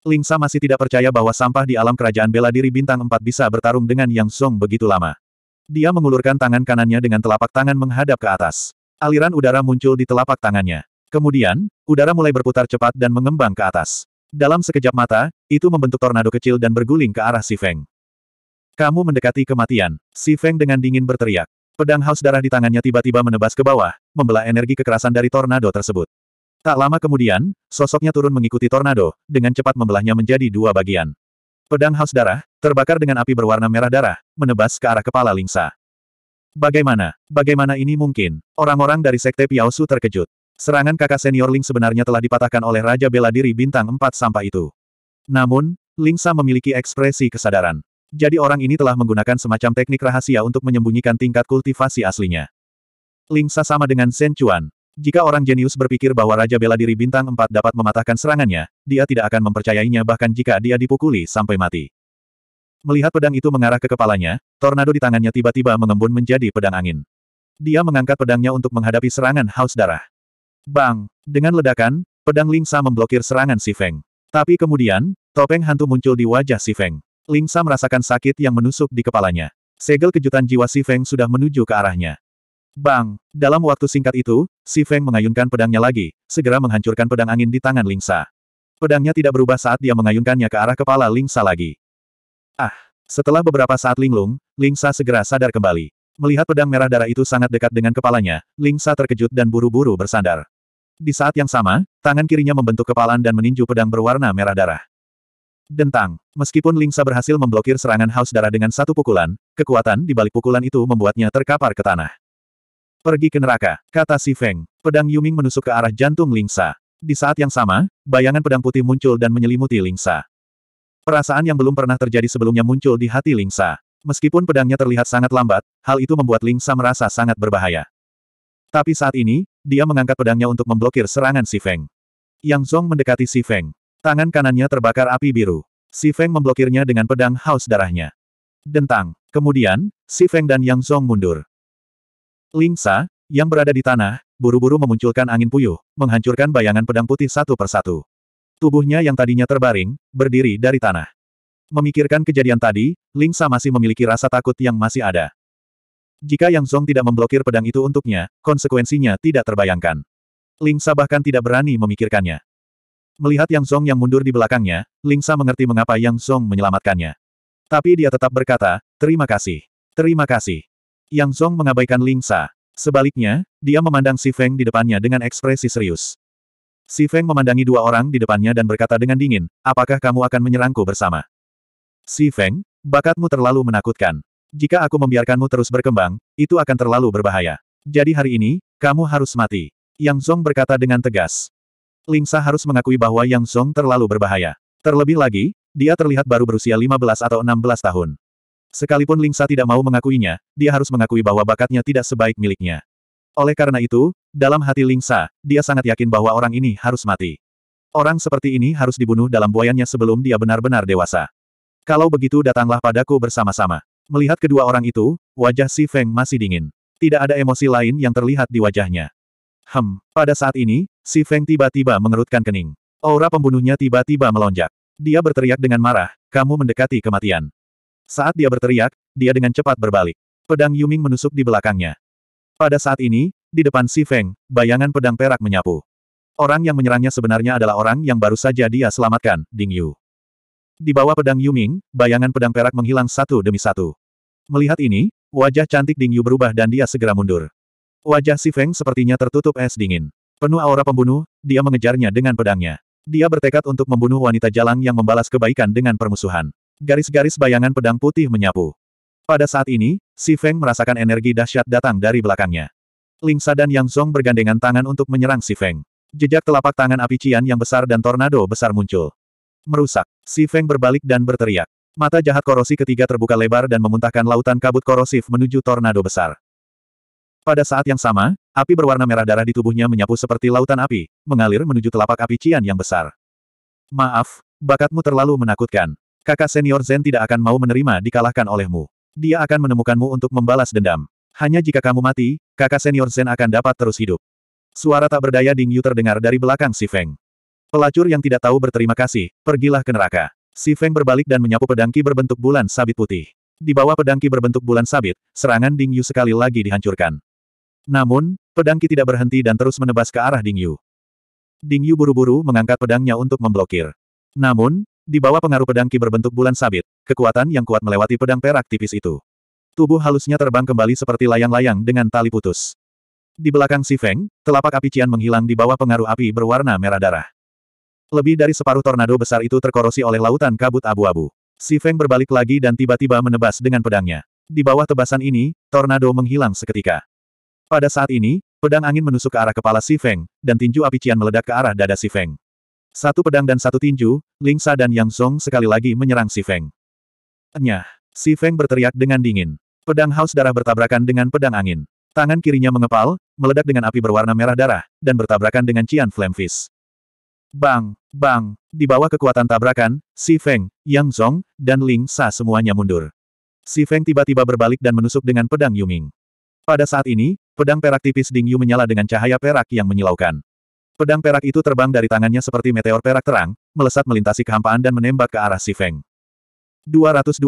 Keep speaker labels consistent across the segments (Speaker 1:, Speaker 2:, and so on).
Speaker 1: Lingsa masih tidak percaya bahwa sampah di alam kerajaan bela diri bintang 4 bisa bertarung dengan Yang Song begitu lama. Dia mengulurkan tangan kanannya dengan telapak tangan menghadap ke atas. Aliran udara muncul di telapak tangannya. Kemudian, udara mulai berputar cepat dan mengembang ke atas. Dalam sekejap mata, itu membentuk tornado kecil dan berguling ke arah Si Feng. Kamu mendekati kematian. Si Feng dengan dingin berteriak. Pedang haus darah di tangannya tiba-tiba menebas ke bawah, membelah energi kekerasan dari tornado tersebut. Tak lama kemudian, sosoknya turun mengikuti tornado, dengan cepat membelahnya menjadi dua bagian. Pedang haus darah, terbakar dengan api berwarna merah darah, menebas ke arah kepala Lingsa. Bagaimana? Bagaimana ini mungkin? Orang-orang dari Sekte Piausu terkejut. Serangan kakak senior Ling sebenarnya telah dipatahkan oleh Raja Bela Diri Bintang Empat sampah itu. Namun, Lingsa memiliki ekspresi kesadaran. Jadi orang ini telah menggunakan semacam teknik rahasia untuk menyembunyikan tingkat kultivasi aslinya. Lingsa sama dengan Sen Chuan. Jika orang jenius berpikir bahwa Raja Bela Diri Bintang 4 dapat mematahkan serangannya, dia tidak akan mempercayainya bahkan jika dia dipukuli sampai mati. Melihat pedang itu mengarah ke kepalanya, tornado di tangannya tiba-tiba mengembun menjadi pedang angin. Dia mengangkat pedangnya untuk menghadapi serangan haus darah. Bang! Dengan ledakan, pedang Lingsa memblokir serangan Si Feng. Tapi kemudian, topeng hantu muncul di wajah Si Feng. Lingsa merasakan sakit yang menusuk di kepalanya. Segel kejutan jiwa Si Feng sudah menuju ke arahnya. Bang! Dalam waktu singkat itu, Si Feng mengayunkan pedangnya lagi, segera menghancurkan pedang angin di tangan Lingsa. Pedangnya tidak berubah saat dia mengayunkannya ke arah kepala Lingsa lagi. Ah! Setelah beberapa saat linglung, Lingsa segera sadar kembali. Melihat pedang merah darah itu sangat dekat dengan kepalanya, Lingsa terkejut dan buru-buru bersandar. Di saat yang sama, tangan kirinya membentuk kepalan dan meninju pedang berwarna merah darah. Dentang. Meskipun Lingsa berhasil memblokir serangan haus darah dengan satu pukulan, kekuatan di balik pukulan itu membuatnya terkapar ke tanah. Pergi ke neraka, kata si Feng. Pedang Yuming menusuk ke arah jantung Lingsa. Di saat yang sama, bayangan pedang putih muncul dan menyelimuti Lingsa. Perasaan yang belum pernah terjadi sebelumnya muncul di hati Lingsa. Meskipun pedangnya terlihat sangat lambat, hal itu membuat Lingsa merasa sangat berbahaya. Tapi saat ini, dia mengangkat pedangnya untuk memblokir serangan si Feng. Yang Zong mendekati si Feng. Tangan kanannya terbakar api biru. Si Feng memblokirnya dengan pedang haus darahnya. Dentang. Kemudian, si Feng dan Yang Zong mundur. Lingsa, yang berada di tanah, buru-buru memunculkan angin puyuh, menghancurkan bayangan pedang putih satu persatu. Tubuhnya yang tadinya terbaring, berdiri dari tanah. Memikirkan kejadian tadi, Lingsa masih memiliki rasa takut yang masih ada. Jika Yang Zhong tidak memblokir pedang itu untuknya, konsekuensinya tidak terbayangkan. Lingsa bahkan tidak berani memikirkannya. Melihat Yang Zhong yang mundur di belakangnya, Lingsa mengerti mengapa Yang Zhong menyelamatkannya. Tapi dia tetap berkata, terima kasih. Terima kasih. Yang Zong mengabaikan Ling Sa. Sebaliknya, dia memandang Si Feng di depannya dengan ekspresi serius. Si Feng memandangi dua orang di depannya dan berkata dengan dingin, apakah kamu akan menyerangku bersama? Si Feng, bakatmu terlalu menakutkan. Jika aku membiarkanmu terus berkembang, itu akan terlalu berbahaya. Jadi hari ini, kamu harus mati. Yang Zong berkata dengan tegas. Ling Sa harus mengakui bahwa Yang Zong terlalu berbahaya. Terlebih lagi, dia terlihat baru berusia 15 atau 16 tahun. Sekalipun Lingsa tidak mau mengakuinya, dia harus mengakui bahwa bakatnya tidak sebaik miliknya. Oleh karena itu, dalam hati Lingsa, dia sangat yakin bahwa orang ini harus mati. Orang seperti ini harus dibunuh dalam buayannya sebelum dia benar-benar dewasa. Kalau begitu datanglah padaku bersama-sama. Melihat kedua orang itu, wajah Si Feng masih dingin. Tidak ada emosi lain yang terlihat di wajahnya. Hem, pada saat ini, Si Feng tiba-tiba mengerutkan kening. Aura pembunuhnya tiba-tiba melonjak. Dia berteriak dengan marah, kamu mendekati kematian. Saat dia berteriak, dia dengan cepat berbalik. Pedang Yuming menusuk di belakangnya. Pada saat ini, di depan Si Feng, bayangan pedang perak menyapu. Orang yang menyerangnya sebenarnya adalah orang yang baru saja dia selamatkan, Ding Yu. Di bawah pedang Yuming, bayangan pedang perak menghilang satu demi satu. Melihat ini, wajah cantik Ding Yu berubah dan dia segera mundur. Wajah Si Feng sepertinya tertutup es dingin. Penuh aura pembunuh, dia mengejarnya dengan pedangnya. Dia bertekad untuk membunuh wanita jalang yang membalas kebaikan dengan permusuhan. Garis-garis bayangan pedang putih menyapu. Pada saat ini, Si Feng merasakan energi dahsyat datang dari belakangnya. Ling Sa dan Yang Zhong bergandengan tangan untuk menyerang Si Feng. Jejak telapak tangan api Cian yang besar dan tornado besar muncul. Merusak, Si Feng berbalik dan berteriak. Mata jahat korosi ketiga terbuka lebar dan memuntahkan lautan kabut korosif menuju tornado besar. Pada saat yang sama, api berwarna merah darah di tubuhnya menyapu seperti lautan api, mengalir menuju telapak api Cian yang besar. Maaf, bakatmu terlalu menakutkan. Kakak senior Zen tidak akan mau menerima dikalahkan olehmu. Dia akan menemukanmu untuk membalas dendam. Hanya jika kamu mati, kakak senior Zen akan dapat terus hidup. Suara tak berdaya Ding Yu terdengar dari belakang Si Feng. Pelacur yang tidak tahu berterima kasih, pergilah ke neraka. Si Feng berbalik dan menyapu pedangki berbentuk bulan sabit putih. Di bawah pedangki berbentuk bulan sabit, serangan Ding Yu sekali lagi dihancurkan. Namun, pedangki tidak berhenti dan terus menebas ke arah Ding Yu. Ding Yu buru-buru mengangkat pedangnya untuk memblokir. Namun, di bawah pengaruh pedang ki berbentuk bulan sabit, kekuatan yang kuat melewati pedang perak tipis itu. Tubuh halusnya terbang kembali seperti layang-layang dengan tali putus. Di belakang si Feng, telapak api Cian menghilang di bawah pengaruh api berwarna merah darah. Lebih dari separuh tornado besar itu terkorosi oleh lautan kabut abu-abu. Si Feng berbalik lagi dan tiba-tiba menebas dengan pedangnya. Di bawah tebasan ini, tornado menghilang seketika. Pada saat ini, pedang angin menusuk ke arah kepala Si Feng, dan tinju api Cian meledak ke arah dada Si Feng. Satu pedang dan satu tinju, Ling Sa dan Yang Song sekali lagi menyerang Si Feng. Nyah! Si Feng berteriak dengan dingin. Pedang haus darah bertabrakan dengan pedang angin. Tangan kirinya mengepal, meledak dengan api berwarna merah darah, dan bertabrakan dengan Cian Flame Fist. Bang! Bang! Di bawah kekuatan tabrakan, Si Feng, Yang Zong, dan Ling Sa semuanya mundur. Si Feng tiba-tiba berbalik dan menusuk dengan pedang Yuming. Pada saat ini, pedang perak tipis Ding Yu menyala dengan cahaya perak yang menyilaukan. Pedang perak itu terbang dari tangannya seperti meteor perak terang, melesat melintasi kehampaan dan menembak ke arah Si Feng. 222.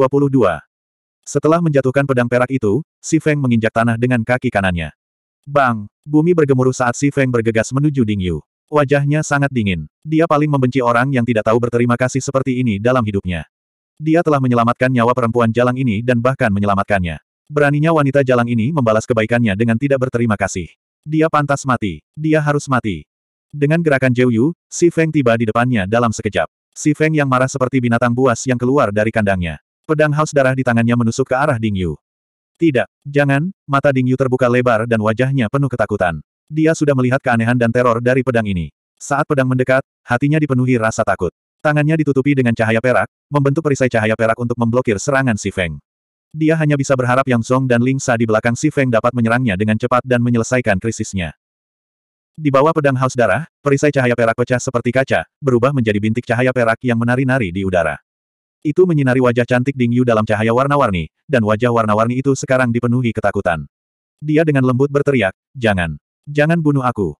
Speaker 1: Setelah menjatuhkan pedang perak itu, Si Feng menginjak tanah dengan kaki kanannya. Bang! Bumi bergemuruh saat Si Feng bergegas menuju Ding Yu. Wajahnya sangat dingin. Dia paling membenci orang yang tidak tahu berterima kasih seperti ini dalam hidupnya. Dia telah menyelamatkan nyawa perempuan jalang ini dan bahkan menyelamatkannya. Beraninya wanita jalang ini membalas kebaikannya dengan tidak berterima kasih. Dia pantas mati. Dia harus mati. Dengan gerakan Zhou Yu, Si Feng tiba di depannya dalam sekejap. Si Feng yang marah seperti binatang buas yang keluar dari kandangnya. Pedang haus darah di tangannya menusuk ke arah Ding Yu. Tidak, jangan, mata Ding Yu terbuka lebar dan wajahnya penuh ketakutan. Dia sudah melihat keanehan dan teror dari pedang ini. Saat pedang mendekat, hatinya dipenuhi rasa takut. Tangannya ditutupi dengan cahaya perak, membentuk perisai cahaya perak untuk memblokir serangan Si Feng. Dia hanya bisa berharap Yang Song dan Ling Sa di belakang Si Feng dapat menyerangnya dengan cepat dan menyelesaikan krisisnya. Di bawah pedang haus darah, perisai cahaya perak pecah seperti kaca, berubah menjadi bintik cahaya perak yang menari-nari di udara. Itu menyinari wajah cantik Ding Yu dalam cahaya warna-warni, dan wajah warna-warni itu sekarang dipenuhi ketakutan. Dia dengan lembut berteriak, Jangan! Jangan bunuh aku!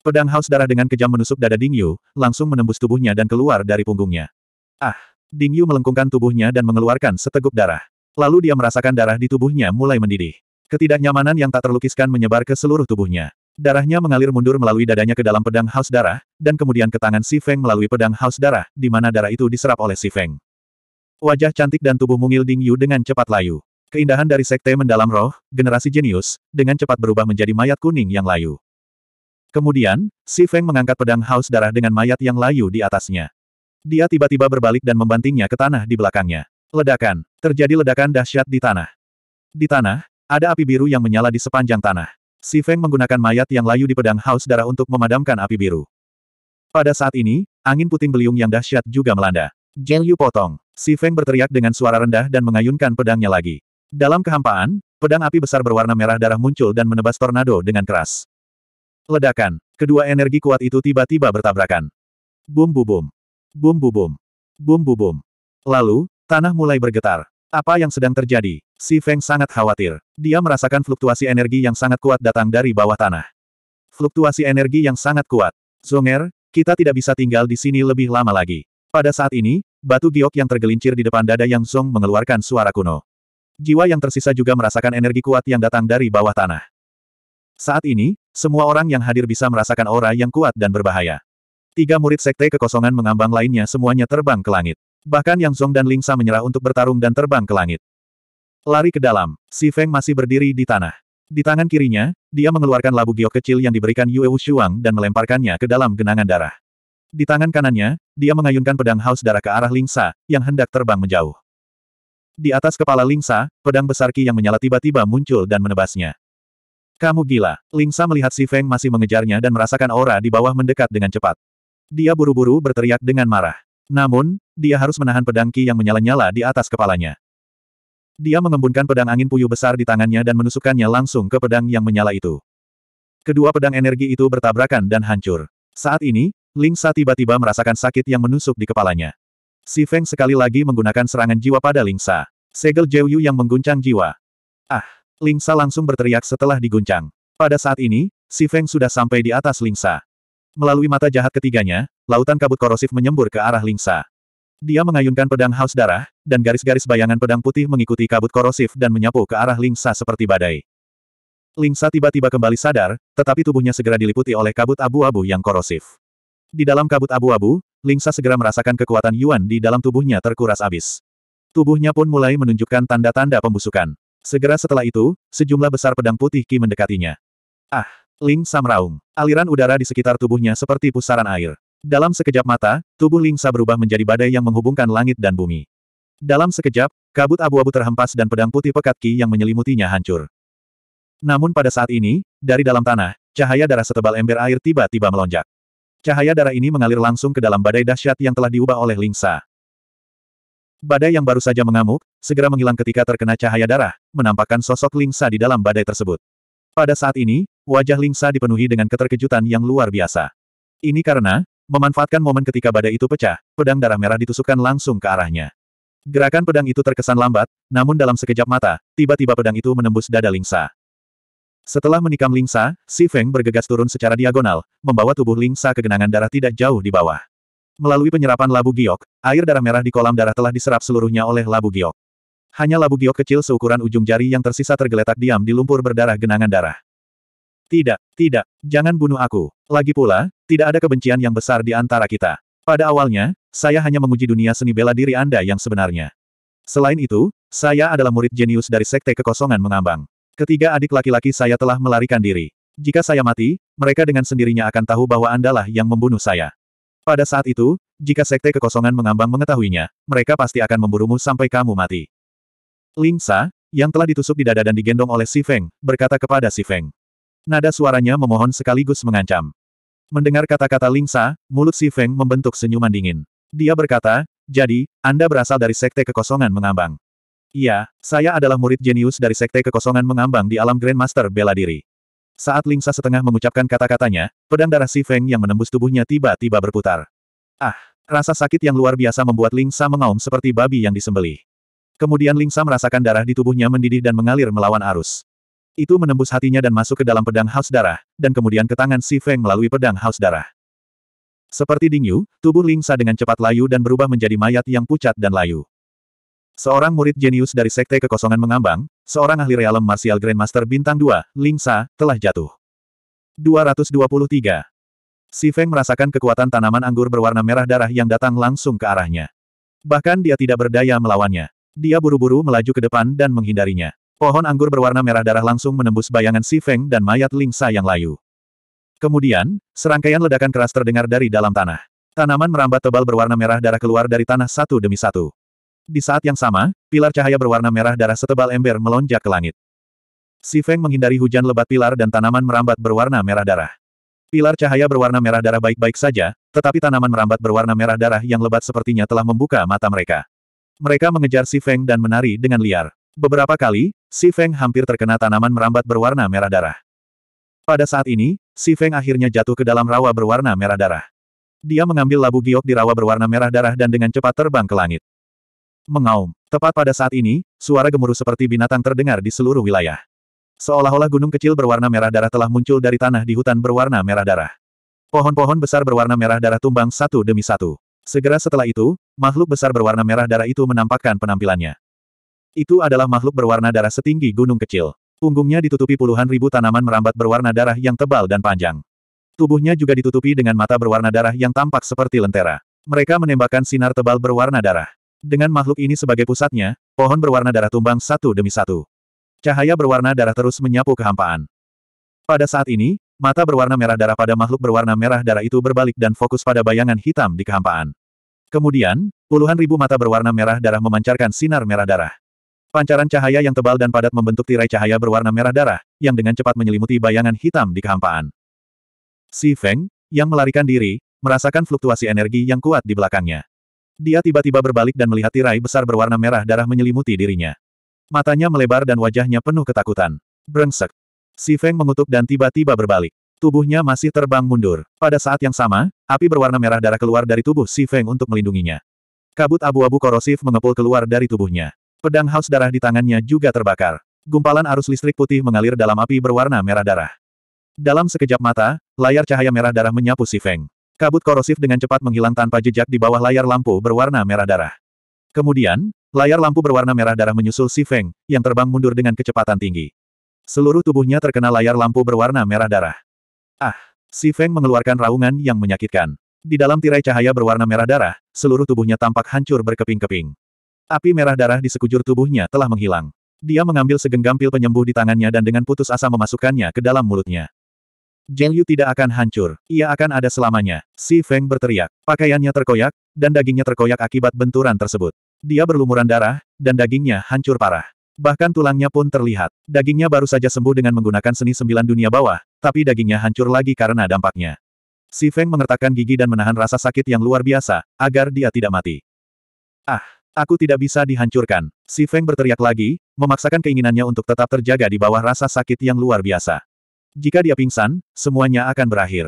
Speaker 1: Pedang haus darah dengan kejam menusuk dada Ding Yu, langsung menembus tubuhnya dan keluar dari punggungnya. Ah! Ding Yu melengkungkan tubuhnya dan mengeluarkan seteguk darah. Lalu dia merasakan darah di tubuhnya mulai mendidih. Ketidaknyamanan yang tak terlukiskan menyebar ke seluruh tubuhnya. Darahnya mengalir mundur melalui dadanya ke dalam pedang haus darah, dan kemudian ke tangan Si Feng melalui pedang haus darah, di mana darah itu diserap oleh Si Feng. Wajah cantik dan tubuh mungil Ding Yu dengan cepat layu. Keindahan dari sekte mendalam roh, generasi jenius, dengan cepat berubah menjadi mayat kuning yang layu. Kemudian, Si Feng mengangkat pedang haus darah dengan mayat yang layu di atasnya. Dia tiba-tiba berbalik dan membantingnya ke tanah di belakangnya. Ledakan. Terjadi ledakan dahsyat di tanah. Di tanah, ada api biru yang menyala di sepanjang tanah. Si Feng menggunakan mayat yang layu di pedang haus darah untuk memadamkan api biru. Pada saat ini, angin puting beliung yang dahsyat juga melanda. Jelyu Yu potong. Si Feng berteriak dengan suara rendah dan mengayunkan pedangnya lagi. Dalam kehampaan, pedang api besar berwarna merah darah muncul dan menebas tornado dengan keras. Ledakan. Kedua energi kuat itu tiba-tiba bertabrakan. Bum bu bum. Bum bu bum. Bum bu bum. Lalu, tanah mulai bergetar. Apa yang sedang terjadi? Si Feng sangat khawatir. Dia merasakan fluktuasi energi yang sangat kuat datang dari bawah tanah. Fluktuasi energi yang sangat kuat. Zonger, kita tidak bisa tinggal di sini lebih lama lagi. Pada saat ini, batu giok yang tergelincir di depan dada Yang Zong mengeluarkan suara kuno. Jiwa yang tersisa juga merasakan energi kuat yang datang dari bawah tanah. Saat ini, semua orang yang hadir bisa merasakan aura yang kuat dan berbahaya. Tiga murid sekte kekosongan mengambang lainnya semuanya terbang ke langit. Bahkan Yang Zhong dan Lingsa menyerah untuk bertarung dan terbang ke langit. Lari ke dalam, Si Feng masih berdiri di tanah. Di tangan kirinya, dia mengeluarkan labu giok kecil yang diberikan Yue Shuang dan melemparkannya ke dalam genangan darah. Di tangan kanannya, dia mengayunkan pedang haus darah ke arah Lingsa, yang hendak terbang menjauh. Di atas kepala Lingsa, pedang besar Ki yang menyala tiba-tiba muncul dan menebasnya. Kamu gila, Lingsa melihat Si Feng masih mengejarnya dan merasakan aura di bawah mendekat dengan cepat. Dia buru-buru berteriak dengan marah. Namun, dia harus menahan pedang Ki yang menyala-nyala di atas kepalanya. Dia mengembunkan pedang angin puyuh besar di tangannya dan menusukkannya langsung ke pedang yang menyala itu. Kedua pedang energi itu bertabrakan dan hancur. Saat ini, Ling Sa tiba-tiba merasakan sakit yang menusuk di kepalanya. Si Feng sekali lagi menggunakan serangan jiwa pada Ling Sa. Segel Jiu Yu yang mengguncang jiwa. Ah! Ling Sa langsung berteriak setelah diguncang. Pada saat ini, si Feng sudah sampai di atas Ling Sa. Melalui mata jahat ketiganya, lautan kabut korosif menyembur ke arah Lingsa. Dia mengayunkan pedang haus darah, dan garis-garis bayangan pedang putih mengikuti kabut korosif dan menyapu ke arah Lingsa seperti badai. Lingsa tiba-tiba kembali sadar, tetapi tubuhnya segera diliputi oleh kabut abu-abu yang korosif. Di dalam kabut abu-abu, Lingsa segera merasakan kekuatan Yuan di dalam tubuhnya terkuras abis. Tubuhnya pun mulai menunjukkan tanda-tanda pembusukan. Segera setelah itu, sejumlah besar pedang putih Ki mendekatinya. Ah! Ling Samraung. Aliran udara di sekitar tubuhnya seperti pusaran air. Dalam sekejap mata, tubuh Ling Sa berubah menjadi badai yang menghubungkan langit dan bumi. Dalam sekejap, kabut abu-abu terhempas dan pedang putih pekat Ki yang menyelimutinya hancur. Namun pada saat ini, dari dalam tanah, cahaya darah setebal ember air tiba-tiba melonjak. Cahaya darah ini mengalir langsung ke dalam badai dahsyat yang telah diubah oleh Ling Sa. Badai yang baru saja mengamuk, segera menghilang ketika terkena cahaya darah, menampakkan sosok Ling Sa di dalam badai tersebut. Pada saat ini, Wajah Lingsa dipenuhi dengan keterkejutan yang luar biasa. Ini karena, memanfaatkan momen ketika badai itu pecah, pedang darah merah ditusukkan langsung ke arahnya. Gerakan pedang itu terkesan lambat, namun dalam sekejap mata, tiba-tiba pedang itu menembus dada Lingsa. Setelah menikam Lingsa, Si Feng bergegas turun secara diagonal, membawa tubuh Lingsa ke genangan darah tidak jauh di bawah. Melalui penyerapan labu giok, air darah merah di kolam darah telah diserap seluruhnya oleh labu giok. Hanya labu giok kecil seukuran ujung jari yang tersisa tergeletak diam di lumpur berdarah genangan darah. Tidak, tidak, jangan bunuh aku. Lagi pula, tidak ada kebencian yang besar di antara kita. Pada awalnya, saya hanya menguji dunia seni bela diri Anda yang sebenarnya. Selain itu, saya adalah murid jenius dari Sekte Kekosongan Mengambang. Ketiga adik laki-laki saya telah melarikan diri. Jika saya mati, mereka dengan sendirinya akan tahu bahwa Andalah yang membunuh saya. Pada saat itu, jika Sekte Kekosongan Mengambang mengetahuinya, mereka pasti akan memburumu sampai kamu mati. Ling Sa, yang telah ditusuk di dada dan digendong oleh Si Feng, berkata kepada Si Feng. Nada suaranya memohon sekaligus mengancam. Mendengar kata-kata Lingsa, mulut Si Feng membentuk senyuman dingin. Dia berkata, jadi, Anda berasal dari Sekte Kekosongan Mengambang. Iya, saya adalah murid jenius dari Sekte Kekosongan Mengambang di alam Grandmaster Bela Diri. Saat Lingsa setengah mengucapkan kata-katanya, pedang darah Si Feng yang menembus tubuhnya tiba-tiba berputar. Ah, rasa sakit yang luar biasa membuat Lingsa mengaum seperti babi yang disembelih. Kemudian Lingsa merasakan darah di tubuhnya mendidih dan mengalir melawan arus. Itu menembus hatinya dan masuk ke dalam pedang haus darah, dan kemudian ke tangan Si Feng melalui pedang haus darah. Seperti Ding Yu, tubuh Ling Sa dengan cepat layu dan berubah menjadi mayat yang pucat dan layu. Seorang murid jenius dari Sekte Kekosongan mengambang, seorang ahli realem martial grandmaster bintang 2, Sa, telah jatuh. 223. Si Feng merasakan kekuatan tanaman anggur berwarna merah darah yang datang langsung ke arahnya. Bahkan dia tidak berdaya melawannya. Dia buru-buru melaju ke depan dan menghindarinya. Pohon anggur berwarna merah darah langsung menembus bayangan Si Feng dan mayat Ling Sa yang layu. Kemudian, serangkaian ledakan keras terdengar dari dalam tanah. Tanaman merambat tebal berwarna merah darah keluar dari tanah satu demi satu. Di saat yang sama, pilar cahaya berwarna merah darah setebal ember melonjak ke langit. Si Feng menghindari hujan lebat pilar dan tanaman merambat berwarna merah darah. Pilar cahaya berwarna merah darah baik-baik saja, tetapi tanaman merambat berwarna merah darah yang lebat sepertinya telah membuka mata mereka. Mereka mengejar Si Feng dan menari dengan liar. Beberapa kali, Si Feng hampir terkena tanaman merambat berwarna merah darah. Pada saat ini, Si Feng akhirnya jatuh ke dalam rawa berwarna merah darah. Dia mengambil labu giok di rawa berwarna merah darah dan dengan cepat terbang ke langit. Mengaum. Tepat pada saat ini, suara gemuruh seperti binatang terdengar di seluruh wilayah. Seolah-olah gunung kecil berwarna merah darah telah muncul dari tanah di hutan berwarna merah darah. Pohon-pohon besar berwarna merah darah tumbang satu demi satu. Segera setelah itu, makhluk besar berwarna merah darah itu menampakkan penampilannya. Itu adalah makhluk berwarna darah setinggi gunung kecil. Punggungnya ditutupi puluhan ribu tanaman merambat berwarna darah yang tebal dan panjang. Tubuhnya juga ditutupi dengan mata berwarna darah yang tampak seperti lentera. Mereka menembakkan sinar tebal berwarna darah. Dengan makhluk ini sebagai pusatnya, pohon berwarna darah tumbang satu demi satu. Cahaya berwarna darah terus menyapu kehampaan. Pada saat ini, mata berwarna merah darah pada makhluk berwarna merah darah itu berbalik dan fokus pada bayangan hitam di kehampaan. Kemudian, puluhan ribu mata berwarna merah darah memancarkan sinar merah darah. Pancaran cahaya yang tebal dan padat membentuk tirai cahaya berwarna merah darah, yang dengan cepat menyelimuti bayangan hitam di kehampaan. Si Feng, yang melarikan diri, merasakan fluktuasi energi yang kuat di belakangnya. Dia tiba-tiba berbalik dan melihat tirai besar berwarna merah darah menyelimuti dirinya. Matanya melebar dan wajahnya penuh ketakutan. Brengsek. Si Feng mengutuk dan tiba-tiba berbalik. Tubuhnya masih terbang mundur. Pada saat yang sama, api berwarna merah darah keluar dari tubuh Si Feng untuk melindunginya. Kabut abu-abu korosif mengepul keluar dari tubuhnya. Pedang haus darah di tangannya juga terbakar. Gumpalan arus listrik putih mengalir dalam api berwarna merah darah. Dalam sekejap mata, layar cahaya merah darah menyapu si Feng. Kabut korosif dengan cepat menghilang tanpa jejak di bawah layar lampu berwarna merah darah. Kemudian, layar lampu berwarna merah darah menyusul si Feng, yang terbang mundur dengan kecepatan tinggi. Seluruh tubuhnya terkena layar lampu berwarna merah darah. Ah! Si Feng mengeluarkan raungan yang menyakitkan. Di dalam tirai cahaya berwarna merah darah, seluruh tubuhnya tampak hancur berkeping-keping. Api merah darah di sekujur tubuhnya telah menghilang. Dia mengambil segenggam pil penyembuh di tangannya dan dengan putus asa memasukkannya ke dalam mulutnya. Zheng Yu tidak akan hancur, ia akan ada selamanya. Si Feng berteriak, pakaiannya terkoyak, dan dagingnya terkoyak akibat benturan tersebut. Dia berlumuran darah, dan dagingnya hancur parah. Bahkan tulangnya pun terlihat. Dagingnya baru saja sembuh dengan menggunakan seni sembilan dunia bawah, tapi dagingnya hancur lagi karena dampaknya. Si Feng mengertakkan gigi dan menahan rasa sakit yang luar biasa, agar dia tidak mati. Ah! Aku tidak bisa dihancurkan. Si Feng berteriak lagi, memaksakan keinginannya untuk tetap terjaga di bawah rasa sakit yang luar biasa. Jika dia pingsan, semuanya akan berakhir.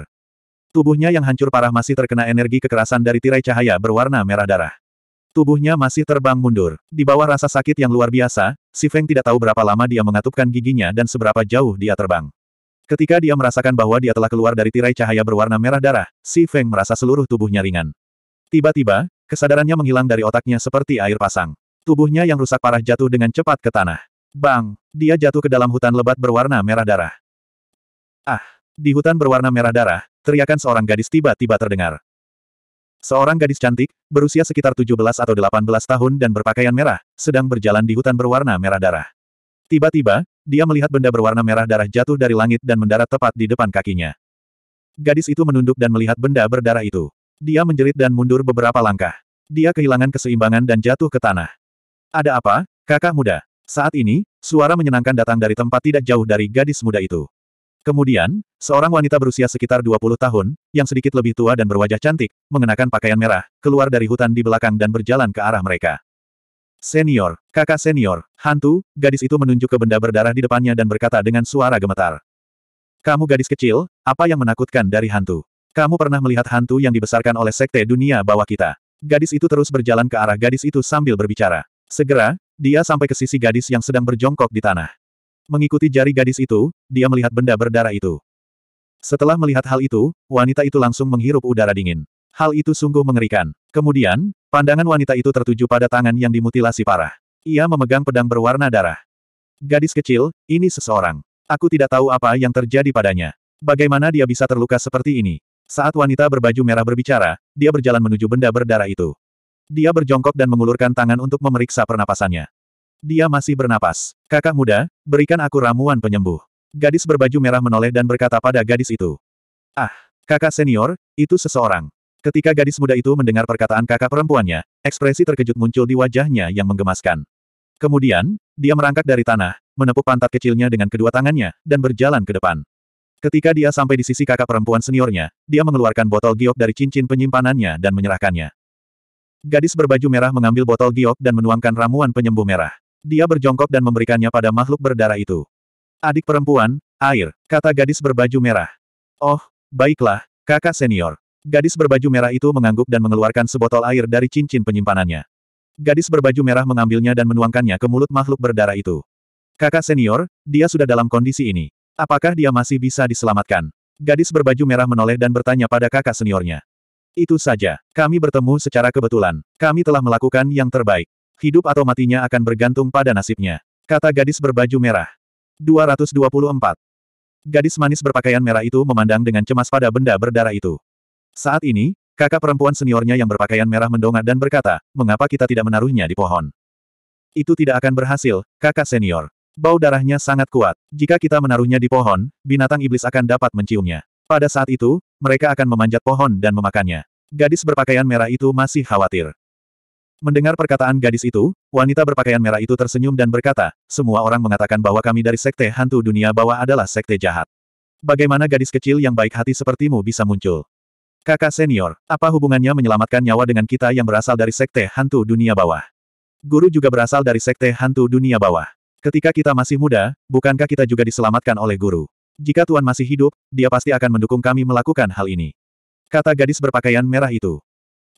Speaker 1: Tubuhnya yang hancur parah masih terkena energi kekerasan dari tirai cahaya berwarna merah darah. Tubuhnya masih terbang mundur. Di bawah rasa sakit yang luar biasa, si Feng tidak tahu berapa lama dia mengatupkan giginya dan seberapa jauh dia terbang. Ketika dia merasakan bahwa dia telah keluar dari tirai cahaya berwarna merah darah, si Feng merasa seluruh tubuhnya ringan. Tiba-tiba, Kesadarannya menghilang dari otaknya seperti air pasang. Tubuhnya yang rusak parah jatuh dengan cepat ke tanah. Bang! Dia jatuh ke dalam hutan lebat berwarna merah darah. Ah! Di hutan berwarna merah darah, teriakan seorang gadis tiba-tiba terdengar. Seorang gadis cantik, berusia sekitar 17 atau 18 tahun dan berpakaian merah, sedang berjalan di hutan berwarna merah darah. Tiba-tiba, dia melihat benda berwarna merah darah jatuh dari langit dan mendarat tepat di depan kakinya. Gadis itu menunduk dan melihat benda berdarah itu. Dia menjerit dan mundur beberapa langkah. Dia kehilangan keseimbangan dan jatuh ke tanah. Ada apa, kakak muda? Saat ini, suara menyenangkan datang dari tempat tidak jauh dari gadis muda itu. Kemudian, seorang wanita berusia sekitar 20 tahun, yang sedikit lebih tua dan berwajah cantik, mengenakan pakaian merah, keluar dari hutan di belakang dan berjalan ke arah mereka. Senior, kakak senior, hantu, gadis itu menunjuk ke benda berdarah di depannya dan berkata dengan suara gemetar. Kamu gadis kecil, apa yang menakutkan dari hantu? Kamu pernah melihat hantu yang dibesarkan oleh sekte dunia bawah kita. Gadis itu terus berjalan ke arah gadis itu sambil berbicara. Segera, dia sampai ke sisi gadis yang sedang berjongkok di tanah. Mengikuti jari gadis itu, dia melihat benda berdarah itu. Setelah melihat hal itu, wanita itu langsung menghirup udara dingin. Hal itu sungguh mengerikan. Kemudian, pandangan wanita itu tertuju pada tangan yang dimutilasi parah. Ia memegang pedang berwarna darah. Gadis kecil, ini seseorang. Aku tidak tahu apa yang terjadi padanya. Bagaimana dia bisa terluka seperti ini? Saat wanita berbaju merah berbicara, dia berjalan menuju benda berdarah itu. Dia berjongkok dan mengulurkan tangan untuk memeriksa pernapasannya. Dia masih bernapas. Kakak muda, berikan aku ramuan penyembuh. Gadis berbaju merah menoleh dan berkata pada gadis itu. Ah, kakak senior, itu seseorang. Ketika gadis muda itu mendengar perkataan kakak perempuannya, ekspresi terkejut muncul di wajahnya yang menggemaskan. Kemudian, dia merangkak dari tanah, menepuk pantat kecilnya dengan kedua tangannya, dan berjalan ke depan. Ketika dia sampai di sisi kakak perempuan seniornya, dia mengeluarkan botol giok dari cincin penyimpanannya dan menyerahkannya. Gadis berbaju merah mengambil botol giok dan menuangkan ramuan penyembuh merah. Dia berjongkok dan memberikannya pada makhluk berdarah itu. Adik perempuan, air, kata gadis berbaju merah. Oh, baiklah, kakak senior. Gadis berbaju merah itu mengangguk dan mengeluarkan sebotol air dari cincin penyimpanannya. Gadis berbaju merah mengambilnya dan menuangkannya ke mulut makhluk berdarah itu. Kakak senior, dia sudah dalam kondisi ini. Apakah dia masih bisa diselamatkan? Gadis berbaju merah menoleh dan bertanya pada kakak seniornya. Itu saja, kami bertemu secara kebetulan. Kami telah melakukan yang terbaik. Hidup atau matinya akan bergantung pada nasibnya. Kata gadis berbaju merah. 224. Gadis manis berpakaian merah itu memandang dengan cemas pada benda berdarah itu. Saat ini, kakak perempuan seniornya yang berpakaian merah mendongak dan berkata, mengapa kita tidak menaruhnya di pohon? Itu tidak akan berhasil, kakak senior. Bau darahnya sangat kuat. Jika kita menaruhnya di pohon, binatang iblis akan dapat menciumnya. Pada saat itu, mereka akan memanjat pohon dan memakannya. Gadis berpakaian merah itu masih khawatir. Mendengar perkataan gadis itu, wanita berpakaian merah itu tersenyum dan berkata, semua orang mengatakan bahwa kami dari sekte hantu dunia bawah adalah sekte jahat. Bagaimana gadis kecil yang baik hati sepertimu bisa muncul? Kakak senior, apa hubungannya menyelamatkan nyawa dengan kita yang berasal dari sekte hantu dunia bawah? Guru juga berasal dari sekte hantu dunia bawah. Ketika kita masih muda, bukankah kita juga diselamatkan oleh guru? Jika Tuan masih hidup, dia pasti akan mendukung kami melakukan hal ini. Kata gadis berpakaian merah itu.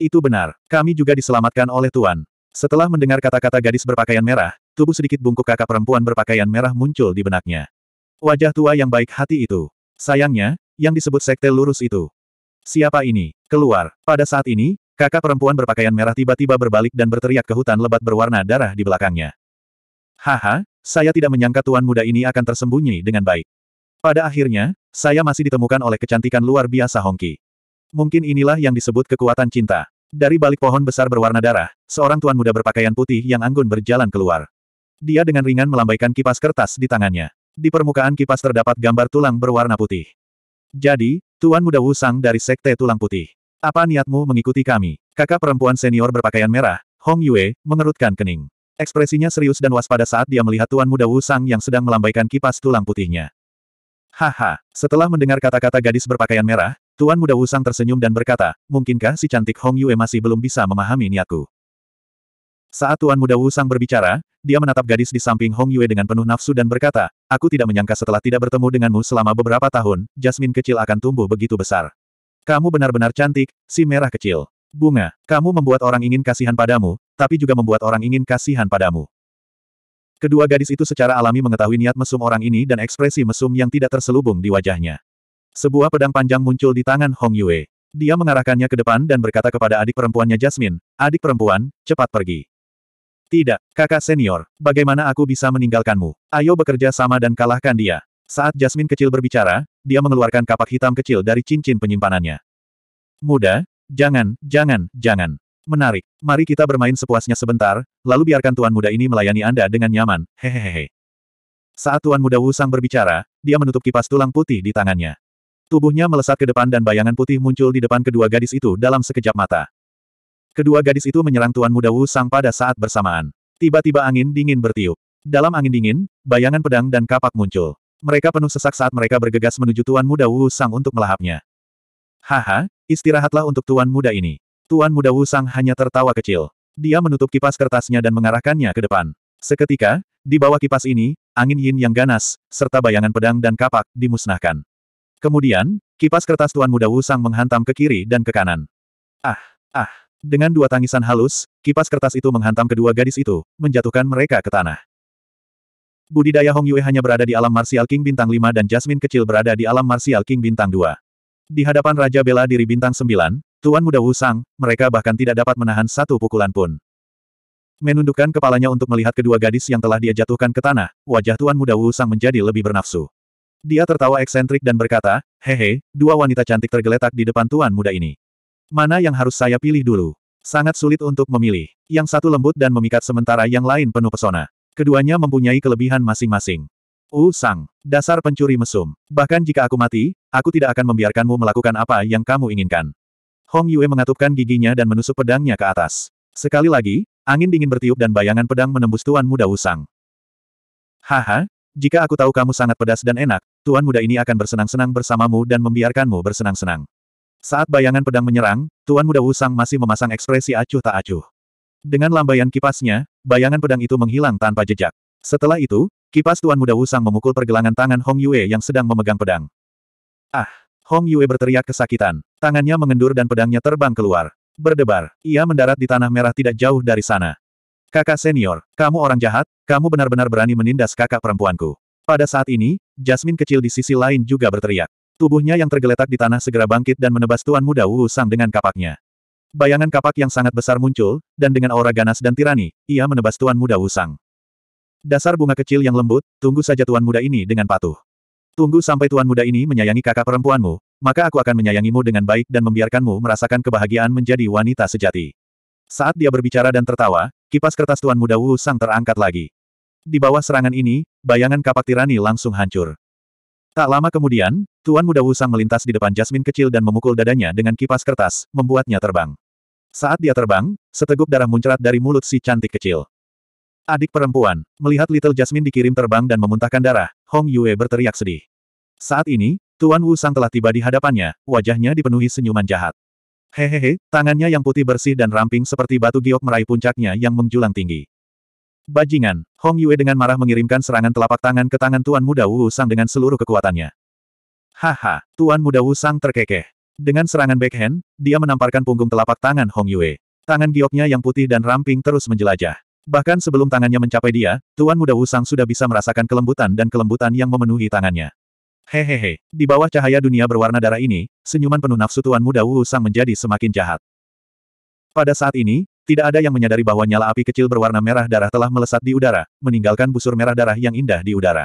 Speaker 1: Itu benar, kami juga diselamatkan oleh Tuan. Setelah mendengar kata-kata gadis berpakaian merah, tubuh sedikit bungkuk kakak perempuan berpakaian merah muncul di benaknya. Wajah tua yang baik hati itu. Sayangnya, yang disebut sekte lurus itu. Siapa ini? Keluar. Pada saat ini, kakak perempuan berpakaian merah tiba-tiba berbalik dan berteriak ke hutan lebat berwarna darah di belakangnya. Haha, saya tidak menyangka tuan muda ini akan tersembunyi dengan baik. Pada akhirnya, saya masih ditemukan oleh kecantikan luar biasa Hongki. Mungkin inilah yang disebut kekuatan cinta. Dari balik pohon besar berwarna darah, seorang tuan muda berpakaian putih yang anggun berjalan keluar. Dia dengan ringan melambaikan kipas kertas di tangannya. Di permukaan kipas terdapat gambar tulang berwarna putih. Jadi, Tuan Muda Wusang dari Sekte Tulang Putih. Apa niatmu mengikuti kami? Kakak perempuan senior berpakaian merah, Hong Yue, mengerutkan kening. Ekspresinya serius dan waspada saat dia melihat Tuan Muda Wu Sang yang sedang melambaikan kipas tulang putihnya. Haha, setelah mendengar kata-kata gadis berpakaian merah, Tuan Muda Wu Sang tersenyum dan berkata, mungkinkah si cantik Hong Yue masih belum bisa memahami niatku? Saat Tuan Muda Wu Sang berbicara, dia menatap gadis di samping Hong Yue dengan penuh nafsu dan berkata, aku tidak menyangka setelah tidak bertemu denganmu selama beberapa tahun, Jasmine kecil akan tumbuh begitu besar. Kamu benar-benar cantik, si merah kecil. Bunga, kamu membuat orang ingin kasihan padamu, tapi juga membuat orang ingin kasihan padamu. Kedua gadis itu secara alami mengetahui niat mesum orang ini dan ekspresi mesum yang tidak terselubung di wajahnya. Sebuah pedang panjang muncul di tangan Hong Yue. Dia mengarahkannya ke depan dan berkata kepada adik perempuannya Jasmine, adik perempuan, cepat pergi. Tidak, kakak senior, bagaimana aku bisa meninggalkanmu? Ayo bekerja sama dan kalahkan dia. Saat Jasmine kecil berbicara, dia mengeluarkan kapak hitam kecil dari cincin penyimpanannya. Muda, Jangan, jangan, jangan. Menarik. Mari kita bermain sepuasnya sebentar, lalu biarkan tuan muda ini melayani Anda dengan nyaman, hehehe. Saat tuan muda Wu Sang berbicara, dia menutup kipas tulang putih di tangannya. Tubuhnya melesat ke depan dan bayangan putih muncul di depan kedua gadis itu dalam sekejap mata. Kedua gadis itu menyerang tuan muda Wu Sang pada saat bersamaan. Tiba-tiba angin dingin bertiup. Dalam angin dingin, bayangan pedang dan kapak muncul. Mereka penuh sesak saat mereka bergegas menuju Tuan Muda Wu Sang untuk melahapnya. Haha, Istirahatlah untuk tuan muda ini. Tuan muda Wu Sang hanya tertawa kecil. Dia menutup kipas kertasnya dan mengarahkannya ke depan. Seketika, di bawah kipas ini, angin yin yang ganas, serta bayangan pedang dan kapak, dimusnahkan. Kemudian, kipas kertas tuan muda Wu Sang menghantam ke kiri dan ke kanan. Ah, ah. Dengan dua tangisan halus, kipas kertas itu menghantam kedua gadis itu, menjatuhkan mereka ke tanah. Budidaya Hong Yue hanya berada di alam Martial King Bintang 5 dan Jasmine kecil berada di alam Martial King Bintang 2. Di hadapan Raja Bela Diri Bintang Sembilan, Tuan Muda Wu Sang, mereka bahkan tidak dapat menahan satu pukulan pun. Menundukkan kepalanya untuk melihat kedua gadis yang telah dia jatuhkan ke tanah, wajah Tuan Muda Wu Sang menjadi lebih bernafsu. Dia tertawa eksentrik dan berkata, Hehe, dua wanita cantik tergeletak di depan Tuan Muda ini. Mana yang harus saya pilih dulu? Sangat sulit untuk memilih. Yang satu lembut dan memikat sementara yang lain penuh pesona. Keduanya mempunyai kelebihan masing-masing. Wu Sang, dasar pencuri mesum. Bahkan jika aku mati, aku tidak akan membiarkanmu melakukan apa yang kamu inginkan. Hong Yue mengatupkan giginya dan menusuk pedangnya ke atas. Sekali lagi, angin dingin bertiup dan bayangan pedang menembus tuan muda Usang. Haha, jika aku tahu kamu sangat pedas dan enak, tuan muda ini akan bersenang-senang bersamamu dan membiarkanmu bersenang-senang. Saat bayangan pedang menyerang, tuan muda Usang masih memasang ekspresi acuh tak acuh. Dengan lambaian kipasnya, bayangan pedang itu menghilang tanpa jejak. Setelah itu, Kipas Tuan Muda Wusang memukul pergelangan tangan Hong Yue yang sedang memegang pedang. Ah! Hong Yue berteriak kesakitan. Tangannya mengendur dan pedangnya terbang keluar. Berdebar, ia mendarat di tanah merah tidak jauh dari sana. Kakak senior, kamu orang jahat, kamu benar-benar berani menindas kakak perempuanku. Pada saat ini, Jasmine kecil di sisi lain juga berteriak. Tubuhnya yang tergeletak di tanah segera bangkit dan menebas Tuan Muda Wu dengan kapaknya. Bayangan kapak yang sangat besar muncul, dan dengan aura ganas dan tirani, ia menebas Tuan Muda Wusang. Dasar bunga kecil yang lembut, tunggu saja tuan muda ini dengan patuh. Tunggu sampai tuan muda ini menyayangi kakak perempuanmu, maka aku akan menyayangimu dengan baik dan membiarkanmu merasakan kebahagiaan menjadi wanita sejati. Saat dia berbicara dan tertawa, kipas kertas tuan muda Wu Sang terangkat lagi. Di bawah serangan ini, bayangan kapak tirani langsung hancur. Tak lama kemudian, tuan muda Wu Sang melintas di depan Jasmine kecil dan memukul dadanya dengan kipas kertas, membuatnya terbang. Saat dia terbang, seteguk darah muncrat dari mulut si cantik kecil. Adik perempuan, melihat Little Jasmine dikirim terbang dan memuntahkan darah, Hong Yue berteriak sedih. Saat ini, Tuan Wu Sang telah tiba di hadapannya, wajahnya dipenuhi senyuman jahat. Hehehe, tangannya yang putih bersih dan ramping seperti batu giok meraih puncaknya yang menjulang tinggi. Bajingan, Hong Yue dengan marah mengirimkan serangan telapak tangan ke tangan Tuan Muda Wu Sang dengan seluruh kekuatannya. Haha, Tuan Muda Wu Sang terkekeh. Dengan serangan backhand, dia menamparkan punggung telapak tangan Hong Yue. Tangan gioknya yang putih dan ramping terus menjelajah. Bahkan sebelum tangannya mencapai dia, Tuan Muda Wusang sudah bisa merasakan kelembutan dan kelembutan yang memenuhi tangannya. Hehehe, di bawah cahaya dunia berwarna darah ini, senyuman penuh nafsu Tuan Muda Wusang menjadi semakin jahat. Pada saat ini, tidak ada yang menyadari bahwa nyala api kecil berwarna merah darah telah melesat di udara, meninggalkan busur merah darah yang indah di udara.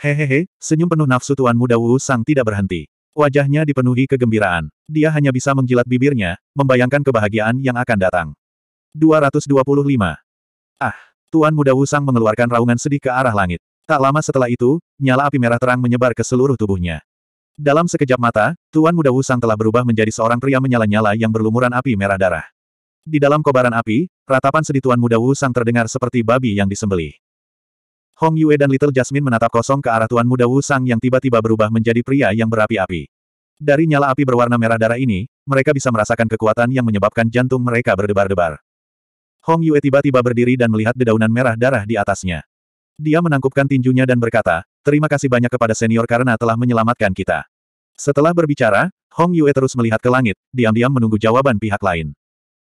Speaker 1: Hehehe, senyum penuh nafsu Tuan Muda Wu Sang tidak berhenti. Wajahnya dipenuhi kegembiraan. Dia hanya bisa menjilat bibirnya, membayangkan kebahagiaan yang akan datang. 225. Ah! Tuan Muda Wusang mengeluarkan raungan sedih ke arah langit. Tak lama setelah itu, nyala api merah terang menyebar ke seluruh tubuhnya. Dalam sekejap mata, Tuan Muda Wusang telah berubah menjadi seorang pria menyala-nyala yang berlumuran api merah darah. Di dalam kobaran api, ratapan sedih Tuan Muda Wusang terdengar seperti babi yang disembelih. Hong Yue dan Little Jasmine menatap kosong ke arah Tuan Muda Wusang yang tiba-tiba berubah menjadi pria yang berapi-api. Dari nyala api berwarna merah darah ini, mereka bisa merasakan kekuatan yang menyebabkan jantung mereka berdebar-debar. Hong Yue tiba-tiba berdiri dan melihat dedaunan merah darah di atasnya. Dia menangkupkan tinjunya dan berkata, terima kasih banyak kepada senior karena telah menyelamatkan kita. Setelah berbicara, Hong Yue terus melihat ke langit, diam-diam menunggu jawaban pihak lain.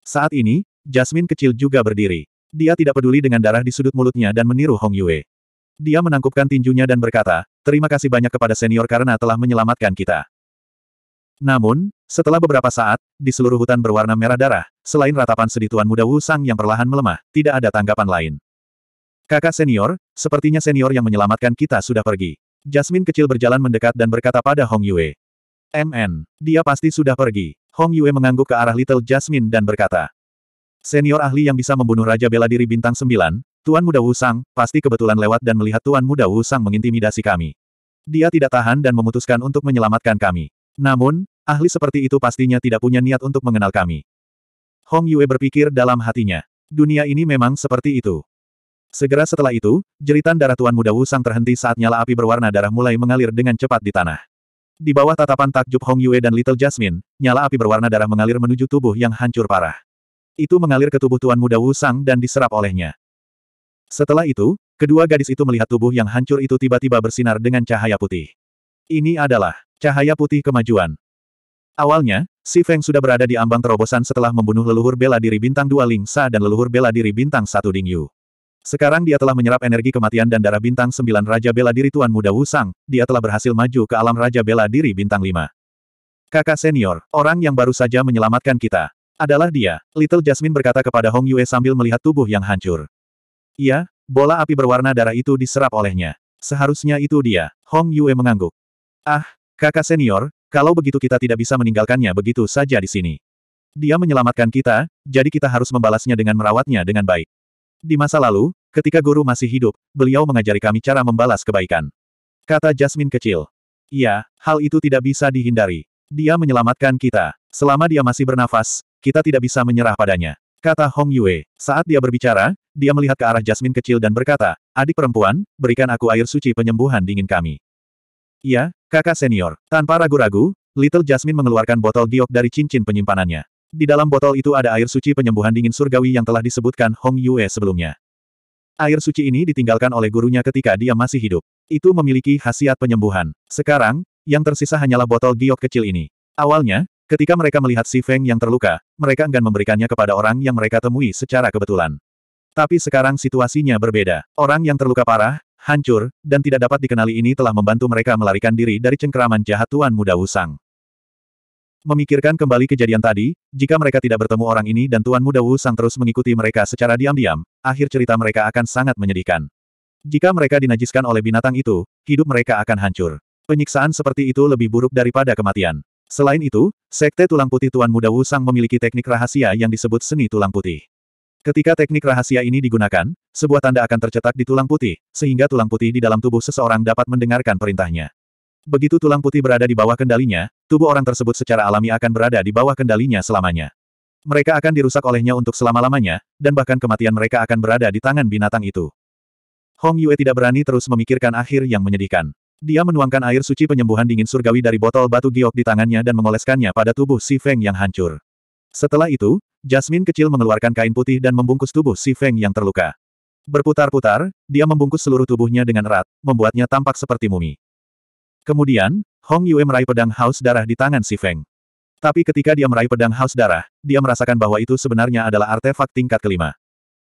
Speaker 1: Saat ini, Jasmine kecil juga berdiri. Dia tidak peduli dengan darah di sudut mulutnya dan meniru Hong Yue. Dia menangkupkan tinjunya dan berkata, terima kasih banyak kepada senior karena telah menyelamatkan kita. Namun, setelah beberapa saat, di seluruh hutan berwarna merah darah, selain ratapan sedih Tuan Muda Wu Sang yang perlahan melemah, tidak ada tanggapan lain. Kakak senior, sepertinya senior yang menyelamatkan kita sudah pergi. Jasmine kecil berjalan mendekat dan berkata pada Hong Yue. MN, dia pasti sudah pergi. Hong Yue mengangguk ke arah Little Jasmine dan berkata. Senior ahli yang bisa membunuh Raja Bela Diri Bintang 9, Tuan Muda Wu Sang, pasti kebetulan lewat dan melihat Tuan Muda Wu Sang mengintimidasi kami. Dia tidak tahan dan memutuskan untuk menyelamatkan kami. Namun, Ahli seperti itu pastinya tidak punya niat untuk mengenal kami. Hong Yue berpikir dalam hatinya. Dunia ini memang seperti itu. Segera setelah itu, jeritan darah Tuan Muda Wusang terhenti saat nyala api berwarna darah mulai mengalir dengan cepat di tanah. Di bawah tatapan takjub Hong Yue dan Little Jasmine, nyala api berwarna darah mengalir menuju tubuh yang hancur parah. Itu mengalir ke tubuh Tuan Muda Wusang dan diserap olehnya. Setelah itu, kedua gadis itu melihat tubuh yang hancur itu tiba-tiba bersinar dengan cahaya putih. Ini adalah cahaya putih kemajuan. Awalnya, Si Feng sudah berada di ambang terobosan setelah membunuh leluhur bela diri bintang dua Ling Sa dan leluhur bela diri bintang satu Ding Yu. Sekarang dia telah menyerap energi kematian dan darah bintang sembilan Raja Bela Diri Tuan Muda Wu Sang, dia telah berhasil maju ke alam Raja Bela Diri Bintang Lima. Kakak senior, orang yang baru saja menyelamatkan kita, adalah dia, Little Jasmine berkata kepada Hong Yue sambil melihat tubuh yang hancur. Iya, bola api berwarna darah itu diserap olehnya. Seharusnya itu dia, Hong Yue mengangguk. Ah, kakak senior, kalau begitu kita tidak bisa meninggalkannya begitu saja di sini. Dia menyelamatkan kita, jadi kita harus membalasnya dengan merawatnya dengan baik. Di masa lalu, ketika guru masih hidup, beliau mengajari kami cara membalas kebaikan. Kata Jasmine kecil. Iya, hal itu tidak bisa dihindari. Dia menyelamatkan kita. Selama dia masih bernafas, kita tidak bisa menyerah padanya. Kata Hong Yue. Saat dia berbicara, dia melihat ke arah Jasmine kecil dan berkata, Adik perempuan, berikan aku air suci penyembuhan dingin kami. Iya, kakak senior. Tanpa ragu-ragu, Little Jasmine mengeluarkan botol giok dari cincin penyimpanannya. Di dalam botol itu ada air suci penyembuhan dingin surgawi yang telah disebutkan Hong Yue sebelumnya. Air suci ini ditinggalkan oleh gurunya ketika dia masih hidup. Itu memiliki khasiat penyembuhan. Sekarang, yang tersisa hanyalah botol giok kecil ini. Awalnya, ketika mereka melihat si Feng yang terluka, mereka enggan memberikannya kepada orang yang mereka temui secara kebetulan. Tapi sekarang situasinya berbeda. Orang yang terluka parah, hancur, dan tidak dapat dikenali ini telah membantu mereka melarikan diri dari cengkeraman jahat Tuan Muda Wusang. Memikirkan kembali kejadian tadi, jika mereka tidak bertemu orang ini dan Tuan Muda Wu Sang terus mengikuti mereka secara diam-diam, akhir cerita mereka akan sangat menyedihkan. Jika mereka dinajiskan oleh binatang itu, hidup mereka akan hancur. Penyiksaan seperti itu lebih buruk daripada kematian. Selain itu, Sekte Tulang Putih Tuan Muda Wu Sang memiliki teknik rahasia yang disebut seni tulang putih. Ketika teknik rahasia ini digunakan, sebuah tanda akan tercetak di tulang putih, sehingga tulang putih di dalam tubuh seseorang dapat mendengarkan perintahnya. Begitu tulang putih berada di bawah kendalinya, tubuh orang tersebut secara alami akan berada di bawah kendalinya selamanya. Mereka akan dirusak olehnya untuk selama-lamanya, dan bahkan kematian mereka akan berada di tangan binatang itu. Hong Yue tidak berani terus memikirkan akhir yang menyedihkan. Dia menuangkan air suci penyembuhan dingin surgawi dari botol batu giok di tangannya dan mengoleskannya pada tubuh Si Feng yang hancur. Setelah itu, Jasmine kecil mengeluarkan kain putih dan membungkus tubuh si Feng yang terluka. Berputar-putar, dia membungkus seluruh tubuhnya dengan erat, membuatnya tampak seperti mumi. Kemudian, Hong Yue meraih pedang haus darah di tangan si Feng. Tapi ketika dia meraih pedang haus darah, dia merasakan bahwa itu sebenarnya adalah artefak tingkat kelima.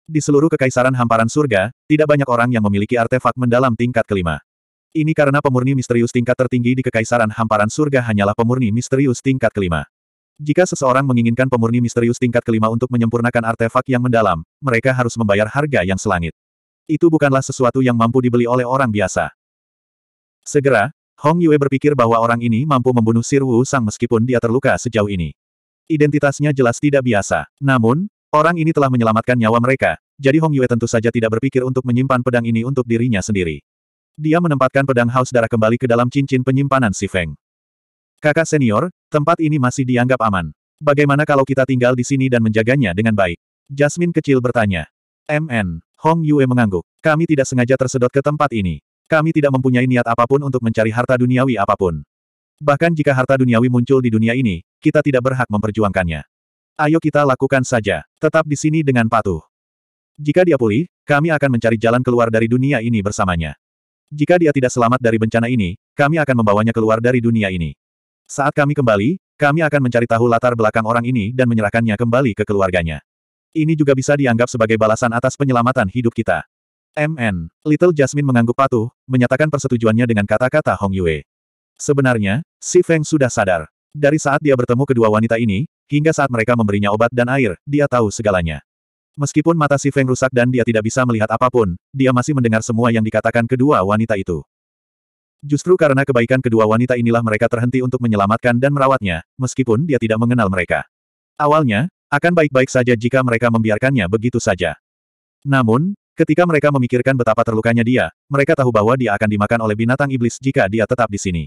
Speaker 1: Di seluruh kekaisaran hamparan surga, tidak banyak orang yang memiliki artefak mendalam tingkat kelima. Ini karena pemurni misterius tingkat tertinggi di kekaisaran hamparan surga hanyalah pemurni misterius tingkat kelima. Jika seseorang menginginkan pemurni misterius tingkat kelima untuk menyempurnakan artefak yang mendalam, mereka harus membayar harga yang selangit. Itu bukanlah sesuatu yang mampu dibeli oleh orang biasa. Segera, Hong Yue berpikir bahwa orang ini mampu membunuh Sir Wu Sang meskipun dia terluka sejauh ini. Identitasnya jelas tidak biasa. Namun, orang ini telah menyelamatkan nyawa mereka, jadi Hong Yue tentu saja tidak berpikir untuk menyimpan pedang ini untuk dirinya sendiri. Dia menempatkan pedang haus darah kembali ke dalam cincin penyimpanan si Feng. Kakak senior, tempat ini masih dianggap aman. Bagaimana kalau kita tinggal di sini dan menjaganya dengan baik? Jasmine kecil bertanya. MN, Hong Yue mengangguk. Kami tidak sengaja tersedot ke tempat ini. Kami tidak mempunyai niat apapun untuk mencari harta duniawi apapun. Bahkan jika harta duniawi muncul di dunia ini, kita tidak berhak memperjuangkannya. Ayo kita lakukan saja. Tetap di sini dengan patuh. Jika dia pulih, kami akan mencari jalan keluar dari dunia ini bersamanya. Jika dia tidak selamat dari bencana ini, kami akan membawanya keluar dari dunia ini. Saat kami kembali, kami akan mencari tahu latar belakang orang ini dan menyerahkannya kembali ke keluarganya. Ini juga bisa dianggap sebagai balasan atas penyelamatan hidup kita. MN. Little Jasmine mengangguk patuh, menyatakan persetujuannya dengan kata-kata Hong Yue. Sebenarnya, Si Feng sudah sadar. Dari saat dia bertemu kedua wanita ini, hingga saat mereka memberinya obat dan air, dia tahu segalanya. Meskipun mata Si Feng rusak dan dia tidak bisa melihat apapun, dia masih mendengar semua yang dikatakan kedua wanita itu. Justru karena kebaikan kedua wanita inilah mereka terhenti untuk menyelamatkan dan merawatnya, meskipun dia tidak mengenal mereka. Awalnya, akan baik-baik saja jika mereka membiarkannya begitu saja. Namun, ketika mereka memikirkan betapa terlukanya dia, mereka tahu bahwa dia akan dimakan oleh binatang iblis jika dia tetap di sini.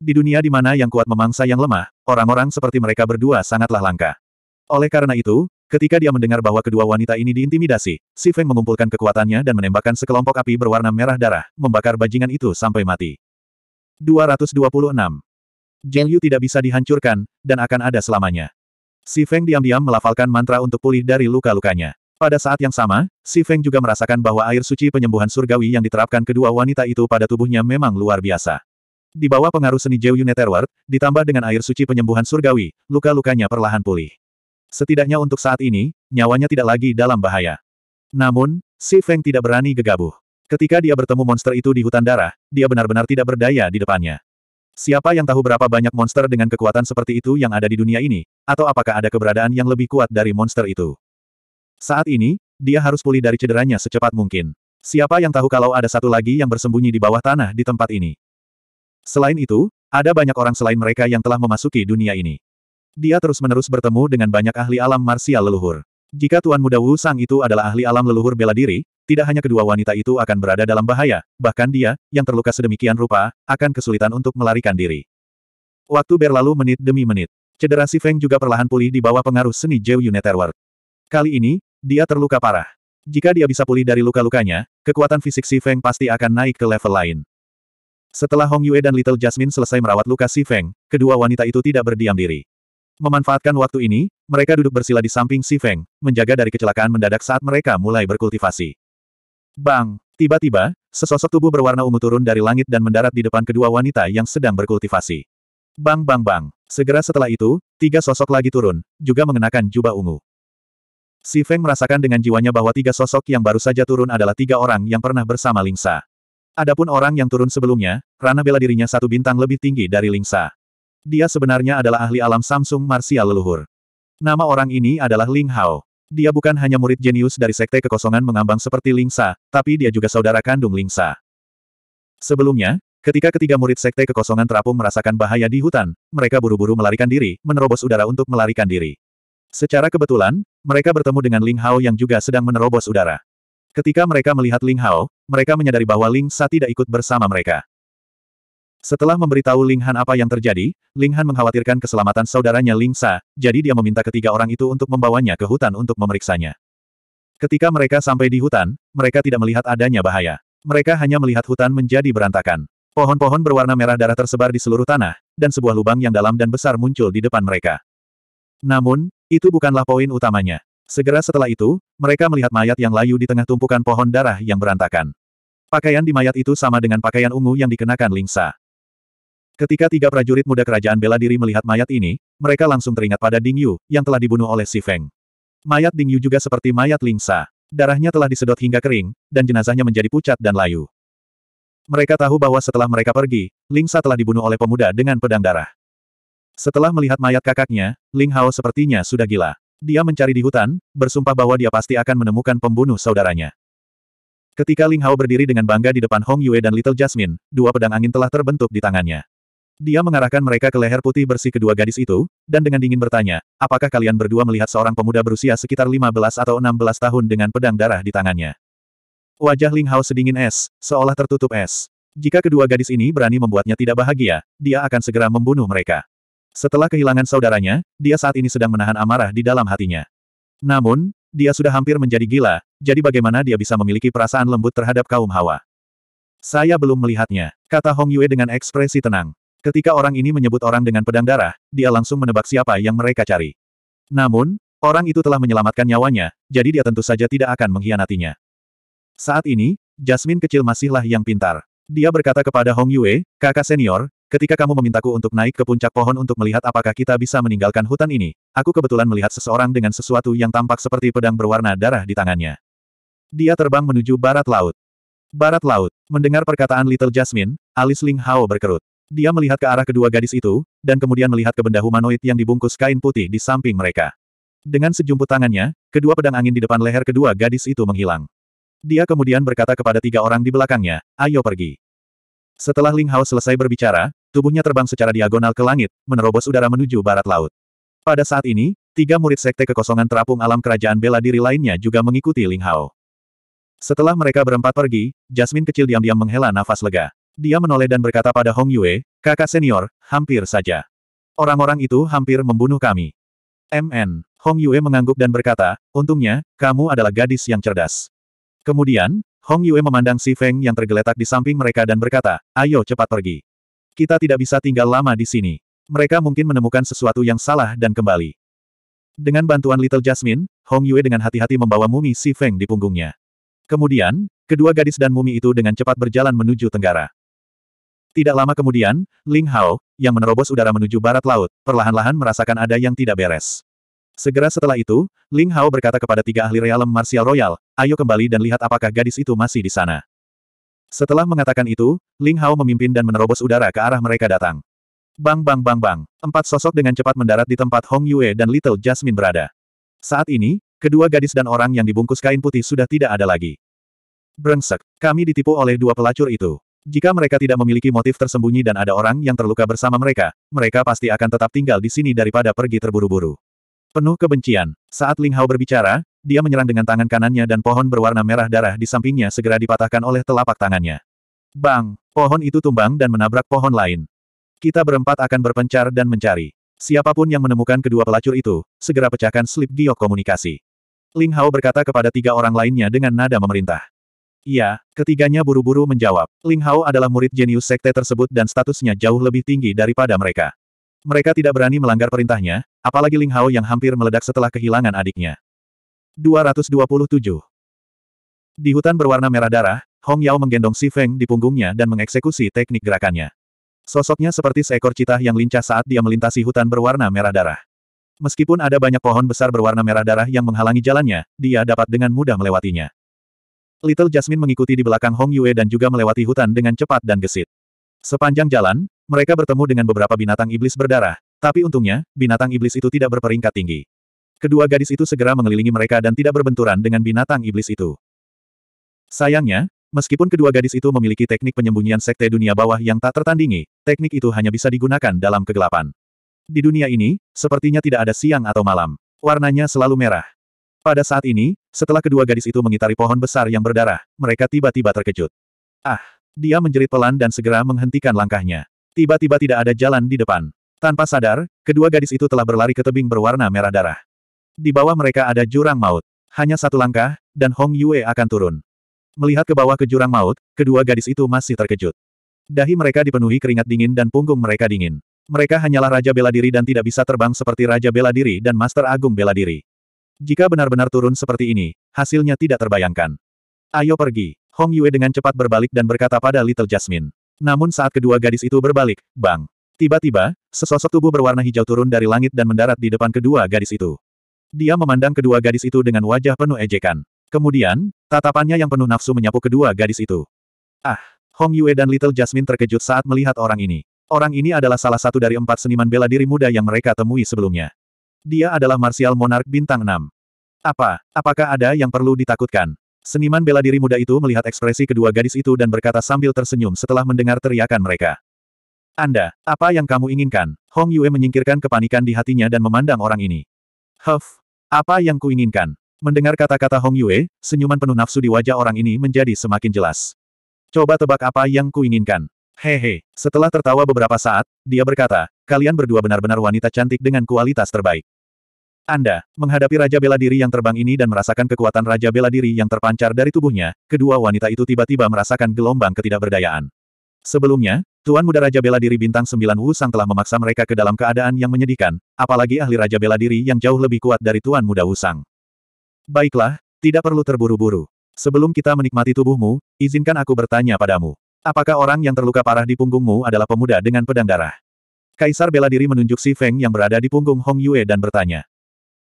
Speaker 1: Di dunia di mana yang kuat memangsa yang lemah, orang-orang seperti mereka berdua sangatlah langka. Oleh karena itu, Ketika dia mendengar bahwa kedua wanita ini diintimidasi, Si Feng mengumpulkan kekuatannya dan menembakkan sekelompok api berwarna merah darah, membakar bajingan itu sampai mati. 226. Zheng Yu tidak bisa dihancurkan, dan akan ada selamanya. Si Feng diam-diam melafalkan mantra untuk pulih dari luka-lukanya. Pada saat yang sama, Si Feng juga merasakan bahwa air suci penyembuhan surgawi yang diterapkan kedua wanita itu pada tubuhnya memang luar biasa. Di bawah pengaruh seni Jiu Netherworld, ditambah dengan air suci penyembuhan surgawi, luka-lukanya perlahan pulih. Setidaknya untuk saat ini, nyawanya tidak lagi dalam bahaya. Namun, Si Feng tidak berani gegabah. Ketika dia bertemu monster itu di hutan darah, dia benar-benar tidak berdaya di depannya. Siapa yang tahu berapa banyak monster dengan kekuatan seperti itu yang ada di dunia ini, atau apakah ada keberadaan yang lebih kuat dari monster itu? Saat ini, dia harus pulih dari cederanya secepat mungkin. Siapa yang tahu kalau ada satu lagi yang bersembunyi di bawah tanah di tempat ini? Selain itu, ada banyak orang selain mereka yang telah memasuki dunia ini. Dia terus-menerus bertemu dengan banyak ahli alam marsial leluhur. Jika Tuan Muda Wu Sang itu adalah ahli alam leluhur bela diri, tidak hanya kedua wanita itu akan berada dalam bahaya, bahkan dia, yang terluka sedemikian rupa, akan kesulitan untuk melarikan diri. Waktu berlalu menit demi menit. Cedera si Feng juga perlahan pulih di bawah pengaruh seni Jiu Uniterward. Kali ini, dia terluka parah. Jika dia bisa pulih dari luka-lukanya, kekuatan fisik Si Feng pasti akan naik ke level lain. Setelah Hong Yue dan Little Jasmine selesai merawat luka Si Feng, kedua wanita itu tidak berdiam diri. Memanfaatkan waktu ini, mereka duduk bersila di samping Si Feng, menjaga dari kecelakaan mendadak saat mereka mulai berkultivasi. Bang! Tiba-tiba, sesosok tubuh berwarna ungu turun dari langit dan mendarat di depan kedua wanita yang sedang berkultivasi. Bang bang bang! Segera setelah itu, tiga sosok lagi turun, juga mengenakan jubah ungu. Si Feng merasakan dengan jiwanya bahwa tiga sosok yang baru saja turun adalah tiga orang yang pernah bersama Lingsa. Adapun orang yang turun sebelumnya, ranah bela dirinya satu bintang lebih tinggi dari Lingsa. Dia sebenarnya adalah ahli alam Samsung Marsial Leluhur. Nama orang ini adalah Ling Hao. Dia bukan hanya murid jenius dari sekte kekosongan mengambang seperti Ling Sa, tapi dia juga saudara kandung Ling Sa. Sebelumnya, ketika ketiga murid sekte kekosongan terapung merasakan bahaya di hutan, mereka buru-buru melarikan diri, menerobos udara untuk melarikan diri. Secara kebetulan, mereka bertemu dengan Ling Hao yang juga sedang menerobos udara. Ketika mereka melihat Ling Hao, mereka menyadari bahwa Ling Sa tidak ikut bersama mereka. Setelah memberitahu Ling Han apa yang terjadi, Ling Han mengkhawatirkan keselamatan saudaranya Ling Sa, jadi dia meminta ketiga orang itu untuk membawanya ke hutan untuk memeriksanya. Ketika mereka sampai di hutan, mereka tidak melihat adanya bahaya. Mereka hanya melihat hutan menjadi berantakan. Pohon-pohon berwarna merah darah tersebar di seluruh tanah, dan sebuah lubang yang dalam dan besar muncul di depan mereka. Namun, itu bukanlah poin utamanya. Segera setelah itu, mereka melihat mayat yang layu di tengah tumpukan pohon darah yang berantakan. Pakaian di mayat itu sama dengan pakaian ungu yang dikenakan Lingsa. Ketika tiga prajurit muda kerajaan bela diri melihat mayat ini, mereka langsung teringat pada Ding Yu, yang telah dibunuh oleh Si Feng. Mayat Ding Yu juga seperti mayat Ling Sa. Darahnya telah disedot hingga kering, dan jenazahnya menjadi pucat dan layu. Mereka tahu bahwa setelah mereka pergi, Ling Sa telah dibunuh oleh pemuda dengan pedang darah. Setelah melihat mayat kakaknya, Ling Hao sepertinya sudah gila. Dia mencari di hutan, bersumpah bahwa dia pasti akan menemukan pembunuh saudaranya. Ketika Ling Hao berdiri dengan bangga di depan Hong Yue dan Little Jasmine, dua pedang angin telah terbentuk di tangannya. Dia mengarahkan mereka ke leher putih bersih kedua gadis itu, dan dengan dingin bertanya, apakah kalian berdua melihat seorang pemuda berusia sekitar 15 atau 16 tahun dengan pedang darah di tangannya? Wajah Ling Hao sedingin es, seolah tertutup es. Jika kedua gadis ini berani membuatnya tidak bahagia, dia akan segera membunuh mereka. Setelah kehilangan saudaranya, dia saat ini sedang menahan amarah di dalam hatinya. Namun, dia sudah hampir menjadi gila, jadi bagaimana dia bisa memiliki perasaan lembut terhadap kaum hawa? Saya belum melihatnya, kata Hong Yue dengan ekspresi tenang. Ketika orang ini menyebut orang dengan pedang darah, dia langsung menebak siapa yang mereka cari. Namun, orang itu telah menyelamatkan nyawanya, jadi dia tentu saja tidak akan mengkhianatinya. Saat ini, Jasmine kecil masihlah yang pintar. Dia berkata kepada Hong Yue, kakak senior, ketika kamu memintaku untuk naik ke puncak pohon untuk melihat apakah kita bisa meninggalkan hutan ini, aku kebetulan melihat seseorang dengan sesuatu yang tampak seperti pedang berwarna darah di tangannya. Dia terbang menuju barat laut. Barat laut, mendengar perkataan Little Jasmine, alis Ling Hao berkerut. Dia melihat ke arah kedua gadis itu, dan kemudian melihat ke benda humanoid yang dibungkus kain putih di samping mereka. Dengan sejumput tangannya, kedua pedang angin di depan leher kedua gadis itu menghilang. Dia kemudian berkata kepada tiga orang di belakangnya, ayo pergi. Setelah Ling Hao selesai berbicara, tubuhnya terbang secara diagonal ke langit, menerobos udara menuju barat laut. Pada saat ini, tiga murid sekte kekosongan terapung alam kerajaan bela diri lainnya juga mengikuti Ling Hao. Setelah mereka berempat pergi, Jasmine kecil diam-diam menghela nafas lega. Dia menoleh dan berkata pada Hong Yue, kakak senior, hampir saja. Orang-orang itu hampir membunuh kami. MN. Hong Yue mengangguk dan berkata, untungnya, kamu adalah gadis yang cerdas. Kemudian, Hong Yue memandang si Feng yang tergeletak di samping mereka dan berkata, ayo cepat pergi. Kita tidak bisa tinggal lama di sini. Mereka mungkin menemukan sesuatu yang salah dan kembali. Dengan bantuan Little Jasmine, Hong Yue dengan hati-hati membawa mumi Si Feng di punggungnya. Kemudian, kedua gadis dan mumi itu dengan cepat berjalan menuju tenggara. Tidak lama kemudian, Ling Hao, yang menerobos udara menuju barat laut, perlahan-lahan merasakan ada yang tidak beres. Segera setelah itu, Ling Hao berkata kepada tiga ahli realem martial royal, ayo kembali dan lihat apakah gadis itu masih di sana. Setelah mengatakan itu, Ling Hao memimpin dan menerobos udara ke arah mereka datang. Bang bang bang bang, empat sosok dengan cepat mendarat di tempat Hong Yue dan Little Jasmine berada. Saat ini, kedua gadis dan orang yang dibungkus kain putih sudah tidak ada lagi. Brengsek, kami ditipu oleh dua pelacur itu. Jika mereka tidak memiliki motif tersembunyi dan ada orang yang terluka bersama mereka, mereka pasti akan tetap tinggal di sini daripada pergi terburu-buru. Penuh kebencian, saat Ling Hao berbicara, dia menyerang dengan tangan kanannya dan pohon berwarna merah darah di sampingnya segera dipatahkan oleh telapak tangannya. Bang! Pohon itu tumbang dan menabrak pohon lain. Kita berempat akan berpencar dan mencari. Siapapun yang menemukan kedua pelacur itu, segera pecahkan slip giok komunikasi. Ling Hao berkata kepada tiga orang lainnya dengan nada memerintah. Iya, ketiganya buru-buru menjawab. Ling Hao adalah murid jenius sekte tersebut dan statusnya jauh lebih tinggi daripada mereka. Mereka tidak berani melanggar perintahnya, apalagi Ling Hao yang hampir meledak setelah kehilangan adiknya. 227. Di hutan berwarna merah darah, Hong Yao menggendong Si Feng di punggungnya dan mengeksekusi teknik gerakannya. Sosoknya seperti seekor citah yang lincah saat dia melintasi hutan berwarna merah darah. Meskipun ada banyak pohon besar berwarna merah darah yang menghalangi jalannya, dia dapat dengan mudah melewatinya. Little Jasmine mengikuti di belakang Hong Yue dan juga melewati hutan dengan cepat dan gesit. Sepanjang jalan, mereka bertemu dengan beberapa binatang iblis berdarah, tapi untungnya, binatang iblis itu tidak berperingkat tinggi. Kedua gadis itu segera mengelilingi mereka dan tidak berbenturan dengan binatang iblis itu. Sayangnya, meskipun kedua gadis itu memiliki teknik penyembunyian sekte dunia bawah yang tak tertandingi, teknik itu hanya bisa digunakan dalam kegelapan. Di dunia ini, sepertinya tidak ada siang atau malam. Warnanya selalu merah. Pada saat ini, setelah kedua gadis itu mengitari pohon besar yang berdarah, mereka tiba-tiba terkejut. Ah! Dia menjerit pelan dan segera menghentikan langkahnya. Tiba-tiba tidak ada jalan di depan. Tanpa sadar, kedua gadis itu telah berlari ke tebing berwarna merah darah. Di bawah mereka ada jurang maut. Hanya satu langkah, dan Hong Yue akan turun. Melihat ke bawah ke jurang maut, kedua gadis itu masih terkejut. Dahi mereka dipenuhi keringat dingin dan punggung mereka dingin. Mereka hanyalah Raja Bela Diri dan tidak bisa terbang seperti Raja Bela Diri dan Master Agung Bela Diri. Jika benar-benar turun seperti ini, hasilnya tidak terbayangkan. Ayo pergi. Hong Yue dengan cepat berbalik dan berkata pada Little Jasmine. Namun saat kedua gadis itu berbalik, bang. Tiba-tiba, sesosok tubuh berwarna hijau turun dari langit dan mendarat di depan kedua gadis itu. Dia memandang kedua gadis itu dengan wajah penuh ejekan. Kemudian, tatapannya yang penuh nafsu menyapu kedua gadis itu. Ah, Hong Yue dan Little Jasmine terkejut saat melihat orang ini. Orang ini adalah salah satu dari empat seniman bela diri muda yang mereka temui sebelumnya. Dia adalah Marsial Monarch Bintang 6. Apa? Apakah ada yang perlu ditakutkan? Seniman bela diri muda itu melihat ekspresi kedua gadis itu dan berkata sambil tersenyum setelah mendengar teriakan mereka. Anda, apa yang kamu inginkan? Hong Yue menyingkirkan kepanikan di hatinya dan memandang orang ini. Huff, apa yang kuinginkan? Mendengar kata-kata Hong Yue, senyuman penuh nafsu di wajah orang ini menjadi semakin jelas. Coba tebak apa yang kuinginkan. Hehe, setelah tertawa beberapa saat, dia berkata, kalian berdua benar-benar wanita cantik dengan kualitas terbaik. Anda, menghadapi Raja Bela Diri yang terbang ini dan merasakan kekuatan Raja Bela Diri yang terpancar dari tubuhnya, kedua wanita itu tiba-tiba merasakan gelombang ketidakberdayaan. Sebelumnya, Tuan Muda Raja Bela Diri Bintang sembilan Wu Sang telah memaksa mereka ke dalam keadaan yang menyedihkan, apalagi ahli Raja Bela Diri yang jauh lebih kuat dari Tuan Muda Wu Sang. Baiklah, tidak perlu terburu-buru. Sebelum kita menikmati tubuhmu, izinkan aku bertanya padamu. Apakah orang yang terluka parah di punggungmu adalah pemuda dengan pedang darah? Kaisar Bela Diri menunjuk Si Feng yang berada di punggung Hong Yue dan bertanya.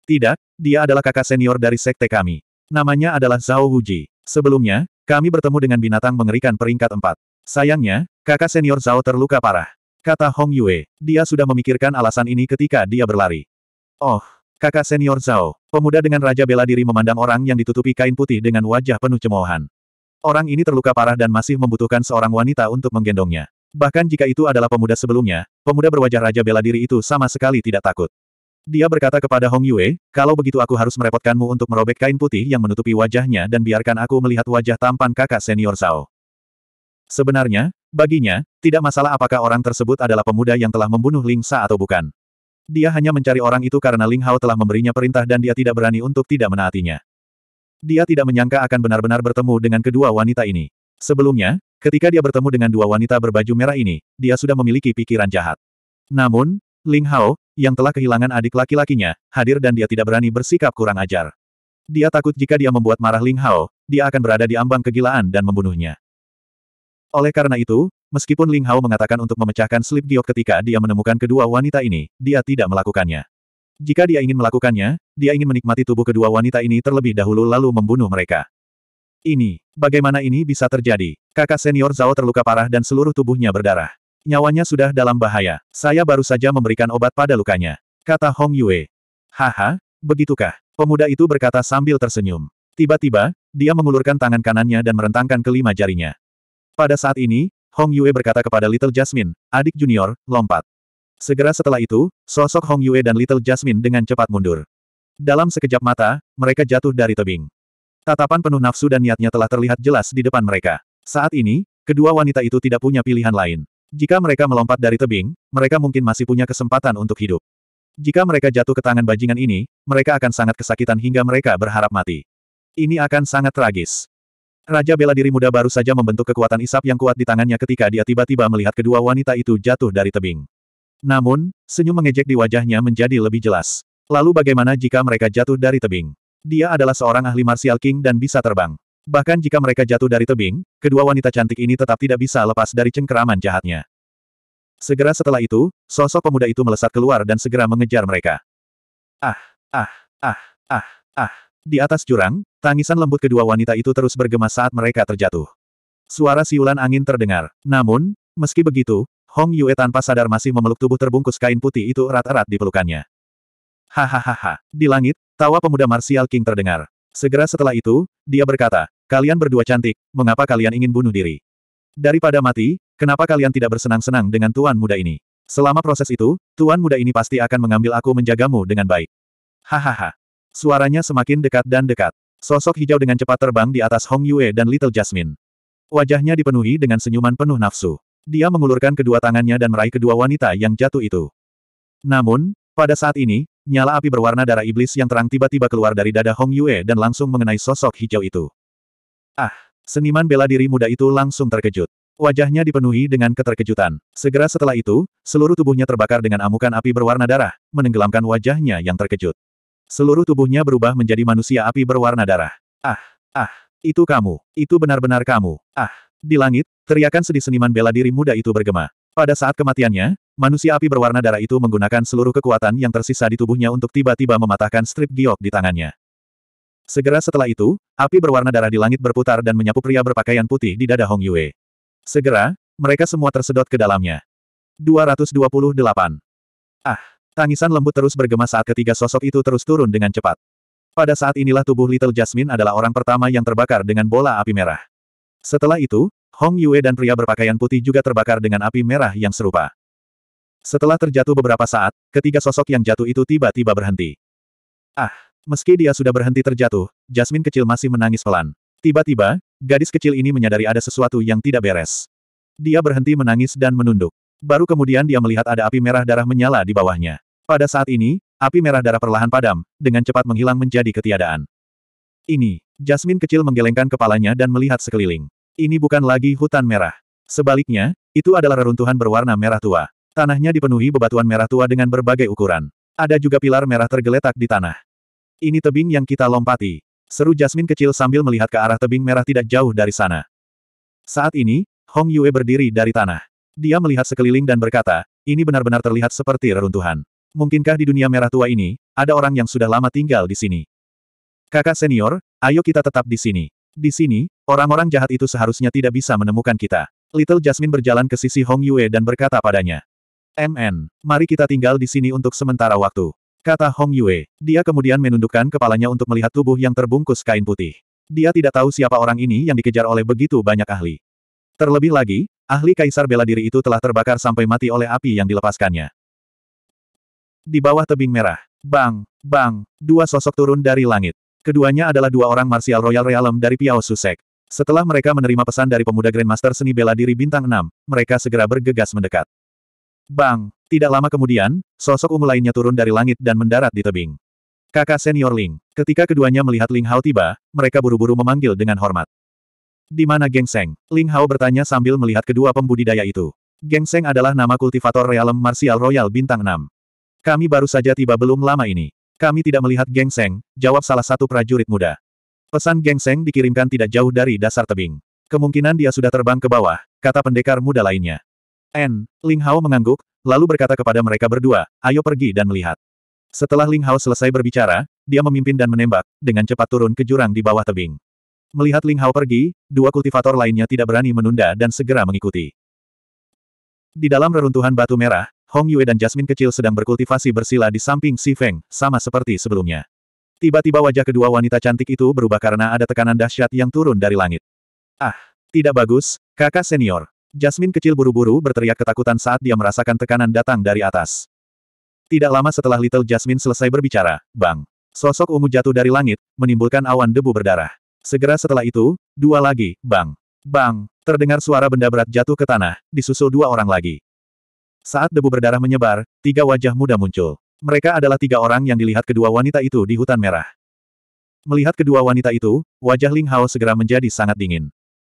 Speaker 1: Tidak, dia adalah kakak senior dari sekte kami. Namanya adalah Zhao Huji. Sebelumnya, kami bertemu dengan binatang mengerikan peringkat empat. Sayangnya, kakak senior Zhao terluka parah. Kata Hong Yue, dia sudah memikirkan alasan ini ketika dia berlari. Oh, kakak senior Zhao, pemuda dengan raja bela diri memandang orang yang ditutupi kain putih dengan wajah penuh cemoohan. Orang ini terluka parah dan masih membutuhkan seorang wanita untuk menggendongnya. Bahkan jika itu adalah pemuda sebelumnya, pemuda berwajah raja bela diri itu sama sekali tidak takut. Dia berkata kepada Hong Yue, kalau begitu aku harus merepotkanmu untuk merobek kain putih yang menutupi wajahnya dan biarkan aku melihat wajah tampan kakak senior Zhao. Sebenarnya, baginya, tidak masalah apakah orang tersebut adalah pemuda yang telah membunuh Ling Sa atau bukan. Dia hanya mencari orang itu karena Ling Hao telah memberinya perintah dan dia tidak berani untuk tidak menaatinya. Dia tidak menyangka akan benar-benar bertemu dengan kedua wanita ini. Sebelumnya, ketika dia bertemu dengan dua wanita berbaju merah ini, dia sudah memiliki pikiran jahat. Namun, Ling Hao, yang telah kehilangan adik laki-lakinya, hadir dan dia tidak berani bersikap kurang ajar. Dia takut jika dia membuat marah Ling Hao, dia akan berada di ambang kegilaan dan membunuhnya. Oleh karena itu, meskipun Ling Hao mengatakan untuk memecahkan slip giok ketika dia menemukan kedua wanita ini, dia tidak melakukannya. Jika dia ingin melakukannya, dia ingin menikmati tubuh kedua wanita ini terlebih dahulu lalu membunuh mereka. Ini, bagaimana ini bisa terjadi? Kakak senior Zhao terluka parah dan seluruh tubuhnya berdarah nyawanya sudah dalam bahaya. Saya baru saja memberikan obat pada lukanya. Kata Hong Yue. Haha, begitukah? Pemuda itu berkata sambil tersenyum. Tiba-tiba, dia mengulurkan tangan kanannya dan merentangkan kelima jarinya. Pada saat ini, Hong Yue berkata kepada Little Jasmine, adik junior, lompat. Segera setelah itu, sosok Hong Yue dan Little Jasmine dengan cepat mundur. Dalam sekejap mata, mereka jatuh dari tebing. Tatapan penuh nafsu dan niatnya telah terlihat jelas di depan mereka. Saat ini, kedua wanita itu tidak punya pilihan lain. Jika mereka melompat dari tebing, mereka mungkin masih punya kesempatan untuk hidup. Jika mereka jatuh ke tangan bajingan ini, mereka akan sangat kesakitan hingga mereka berharap mati. Ini akan sangat tragis. Raja bela diri muda baru saja membentuk kekuatan isap yang kuat di tangannya ketika dia tiba-tiba melihat kedua wanita itu jatuh dari tebing. Namun, senyum mengejek di wajahnya menjadi lebih jelas. Lalu bagaimana jika mereka jatuh dari tebing? Dia adalah seorang ahli martial king dan bisa terbang. Bahkan jika mereka jatuh dari tebing, kedua wanita cantik ini tetap tidak bisa lepas dari cengkeraman jahatnya. Segera setelah itu, sosok pemuda itu melesat keluar dan segera mengejar mereka. Ah, ah, ah, ah, ah. Di atas jurang, tangisan lembut kedua wanita itu terus bergema saat mereka terjatuh. Suara siulan angin terdengar. Namun, meski begitu, Hong Yue tanpa sadar masih memeluk tubuh terbungkus kain putih itu erat-erat di pelukannya. Hahaha. Di langit, tawa pemuda Martial King terdengar. Segera setelah itu, dia berkata, Kalian berdua cantik, mengapa kalian ingin bunuh diri? Daripada mati, kenapa kalian tidak bersenang-senang dengan tuan muda ini? Selama proses itu, tuan muda ini pasti akan mengambil aku menjagamu dengan baik. Hahaha. Suaranya semakin dekat dan dekat. Sosok hijau dengan cepat terbang di atas Hong Yue dan Little Jasmine. Wajahnya dipenuhi dengan senyuman penuh nafsu. Dia mengulurkan kedua tangannya dan meraih kedua wanita yang jatuh itu. Namun, pada saat ini, nyala api berwarna darah iblis yang terang tiba-tiba keluar dari dada Hong Yue dan langsung mengenai sosok hijau itu. Ah, seniman bela diri muda itu langsung terkejut. Wajahnya dipenuhi dengan keterkejutan. Segera setelah itu, seluruh tubuhnya terbakar dengan amukan api berwarna darah, menenggelamkan wajahnya yang terkejut. Seluruh tubuhnya berubah menjadi manusia api berwarna darah. Ah, ah, itu kamu, itu benar-benar kamu. Ah, di langit, teriakan sedih seniman bela diri muda itu bergema. Pada saat kematiannya, manusia api berwarna darah itu menggunakan seluruh kekuatan yang tersisa di tubuhnya untuk tiba-tiba mematahkan strip giok di tangannya. Segera setelah itu, api berwarna darah di langit berputar dan menyapu pria berpakaian putih di dada Hong Yue. Segera, mereka semua tersedot ke dalamnya. 228. Ah, tangisan lembut terus bergema saat ketiga sosok itu terus turun dengan cepat. Pada saat inilah tubuh Little Jasmine adalah orang pertama yang terbakar dengan bola api merah. Setelah itu, Hong Yue dan pria berpakaian putih juga terbakar dengan api merah yang serupa. Setelah terjatuh beberapa saat, ketiga sosok yang jatuh itu tiba-tiba berhenti. Ah, Meski dia sudah berhenti terjatuh, Jasmine kecil masih menangis pelan. Tiba-tiba, gadis kecil ini menyadari ada sesuatu yang tidak beres. Dia berhenti menangis dan menunduk. Baru kemudian dia melihat ada api merah darah menyala di bawahnya. Pada saat ini, api merah darah perlahan padam, dengan cepat menghilang menjadi ketiadaan. Ini, Jasmine kecil menggelengkan kepalanya dan melihat sekeliling. Ini bukan lagi hutan merah. Sebaliknya, itu adalah reruntuhan berwarna merah tua. Tanahnya dipenuhi bebatuan merah tua dengan berbagai ukuran. Ada juga pilar merah tergeletak di tanah. Ini tebing yang kita lompati. Seru Jasmine kecil sambil melihat ke arah tebing merah tidak jauh dari sana. Saat ini, Hong Yue berdiri dari tanah. Dia melihat sekeliling dan berkata, ini benar-benar terlihat seperti reruntuhan. Mungkinkah di dunia merah tua ini, ada orang yang sudah lama tinggal di sini? Kakak senior, ayo kita tetap di sini. Di sini, orang-orang jahat itu seharusnya tidak bisa menemukan kita. Little Jasmine berjalan ke sisi Hong Yue dan berkata padanya. MN, mari kita tinggal di sini untuk sementara waktu. Kata Hong Yue. Dia kemudian menundukkan kepalanya untuk melihat tubuh yang terbungkus kain putih. Dia tidak tahu siapa orang ini yang dikejar oleh begitu banyak ahli. Terlebih lagi, ahli kaisar bela diri itu telah terbakar sampai mati oleh api yang dilepaskannya. Di bawah tebing merah, bang, bang, dua sosok turun dari langit. Keduanya adalah dua orang martial royal realm dari Piao Susek. Setelah mereka menerima pesan dari pemuda Grandmaster seni bela diri bintang 6, mereka segera bergegas mendekat. Bang, tidak lama kemudian, sosok ungu lainnya turun dari langit dan mendarat di tebing. Kakak senior Ling. Ketika keduanya melihat Ling Hao tiba, mereka buru-buru memanggil dengan hormat. Di mana Geng Seng? Ling Hao bertanya sambil melihat kedua pembudidaya itu. Geng Seng adalah nama kultivator realem martial royal bintang 6. Kami baru saja tiba belum lama ini. Kami tidak melihat Geng Seng, jawab salah satu prajurit muda. Pesan Geng Seng dikirimkan tidak jauh dari dasar tebing. Kemungkinan dia sudah terbang ke bawah, kata pendekar muda lainnya. N. Ling Hao mengangguk, lalu berkata kepada mereka berdua, ayo pergi dan melihat. Setelah Ling Hao selesai berbicara, dia memimpin dan menembak, dengan cepat turun ke jurang di bawah tebing. Melihat Ling Hao pergi, dua kultivator lainnya tidak berani menunda dan segera mengikuti. Di dalam reruntuhan batu merah, Hong Yue dan Jasmine kecil sedang berkultivasi bersila di samping Si Feng, sama seperti sebelumnya. Tiba-tiba wajah kedua wanita cantik itu berubah karena ada tekanan dahsyat yang turun dari langit. Ah, tidak bagus, kakak senior. Jasmine kecil buru-buru berteriak ketakutan saat dia merasakan tekanan datang dari atas. Tidak lama setelah Little Jasmine selesai berbicara, bang! Sosok ungu jatuh dari langit, menimbulkan awan debu berdarah. Segera setelah itu, dua lagi, bang! Bang! Terdengar suara benda berat jatuh ke tanah, disusul dua orang lagi. Saat debu berdarah menyebar, tiga wajah muda muncul. Mereka adalah tiga orang yang dilihat kedua wanita itu di hutan merah. Melihat kedua wanita itu, wajah Ling Hao segera menjadi sangat dingin.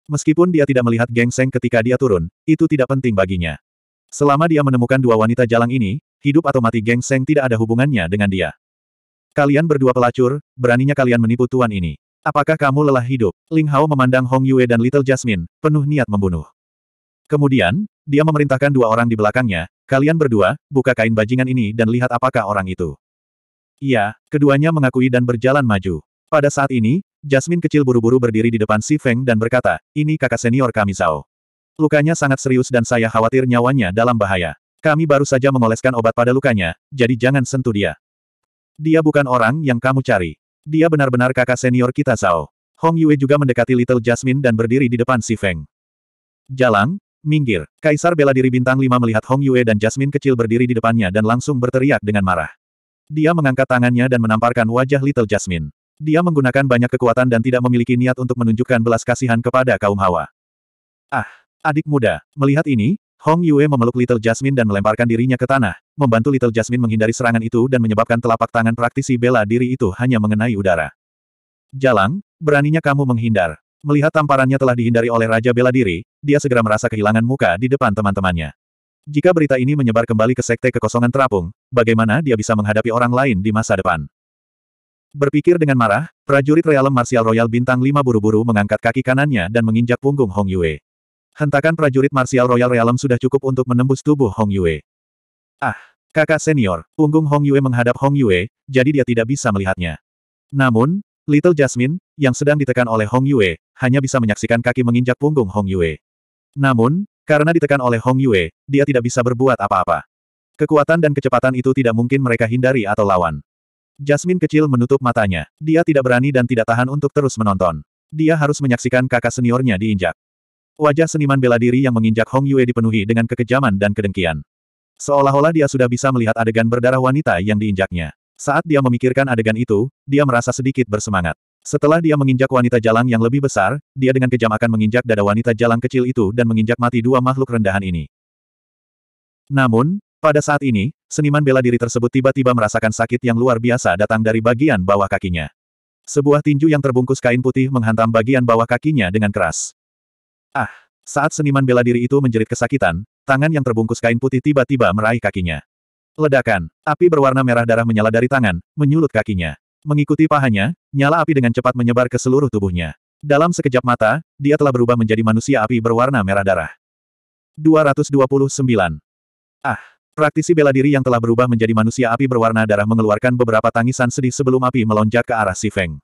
Speaker 1: Meskipun dia tidak melihat Geng Seng ketika dia turun, itu tidak penting baginya. Selama dia menemukan dua wanita jalang ini, hidup atau mati Geng Seng tidak ada hubungannya dengan dia. Kalian berdua pelacur, beraninya kalian menipu tuan ini. Apakah kamu lelah hidup? Ling Hao memandang Hong Yue dan Little Jasmine, penuh niat membunuh. Kemudian, dia memerintahkan dua orang di belakangnya, kalian berdua, buka kain bajingan ini dan lihat apakah orang itu. Iya, keduanya mengakui dan berjalan maju. Pada saat ini, Jasmine kecil buru-buru berdiri di depan Si Feng dan berkata, ini kakak senior kami Zhao. Lukanya sangat serius dan saya khawatir nyawanya dalam bahaya. Kami baru saja mengoleskan obat pada lukanya, jadi jangan sentuh dia. Dia bukan orang yang kamu cari. Dia benar-benar kakak senior kita Zhao. Hong Yue juga mendekati Little Jasmine dan berdiri di depan Si Feng. Jalang, minggir. Kaisar bela diri bintang 5 melihat Hong Yue dan Jasmine kecil berdiri di depannya dan langsung berteriak dengan marah. Dia mengangkat tangannya dan menamparkan wajah Little Jasmine. Dia menggunakan banyak kekuatan dan tidak memiliki niat untuk menunjukkan belas kasihan kepada kaum hawa. Ah, adik muda, melihat ini, Hong Yue memeluk Little Jasmine dan melemparkan dirinya ke tanah, membantu Little Jasmine menghindari serangan itu dan menyebabkan telapak tangan praktisi bela diri itu hanya mengenai udara. Jalang, beraninya kamu menghindar. Melihat tamparannya telah dihindari oleh Raja Bela Diri, dia segera merasa kehilangan muka di depan teman-temannya. Jika berita ini menyebar kembali ke sekte kekosongan terapung, bagaimana dia bisa menghadapi orang lain di masa depan? Berpikir dengan marah, prajurit realem Martial royal bintang 5 buru-buru mengangkat kaki kanannya dan menginjak punggung Hong Yue. Hentakan prajurit Martial royal realem sudah cukup untuk menembus tubuh Hong Yue. Ah, kakak senior, punggung Hong Yue menghadap Hong Yue, jadi dia tidak bisa melihatnya. Namun, Little Jasmine, yang sedang ditekan oleh Hong Yue, hanya bisa menyaksikan kaki menginjak punggung Hong Yue. Namun, karena ditekan oleh Hong Yue, dia tidak bisa berbuat apa-apa. Kekuatan dan kecepatan itu tidak mungkin mereka hindari atau lawan. Jasmine kecil menutup matanya. Dia tidak berani dan tidak tahan untuk terus menonton. Dia harus menyaksikan kakak seniornya diinjak. Wajah seniman bela diri yang menginjak Hong Yue dipenuhi dengan kekejaman dan kedengkian. Seolah-olah dia sudah bisa melihat adegan berdarah wanita yang diinjaknya. Saat dia memikirkan adegan itu, dia merasa sedikit bersemangat. Setelah dia menginjak wanita jalang yang lebih besar, dia dengan kejam akan menginjak dada wanita jalang kecil itu dan menginjak mati dua makhluk rendahan ini. Namun, pada saat ini, seniman bela diri tersebut tiba-tiba merasakan sakit yang luar biasa datang dari bagian bawah kakinya. Sebuah tinju yang terbungkus kain putih menghantam bagian bawah kakinya dengan keras. Ah! Saat seniman bela diri itu menjerit kesakitan, tangan yang terbungkus kain putih tiba-tiba meraih kakinya. Ledakan, api berwarna merah darah menyala dari tangan, menyulut kakinya. Mengikuti pahanya, nyala api dengan cepat menyebar ke seluruh tubuhnya. Dalam sekejap mata, dia telah berubah menjadi manusia api berwarna merah darah. 229. Ah, Praktisi bela diri yang telah berubah menjadi manusia api berwarna darah mengeluarkan beberapa tangisan sedih sebelum api melonjak ke arah Si Feng.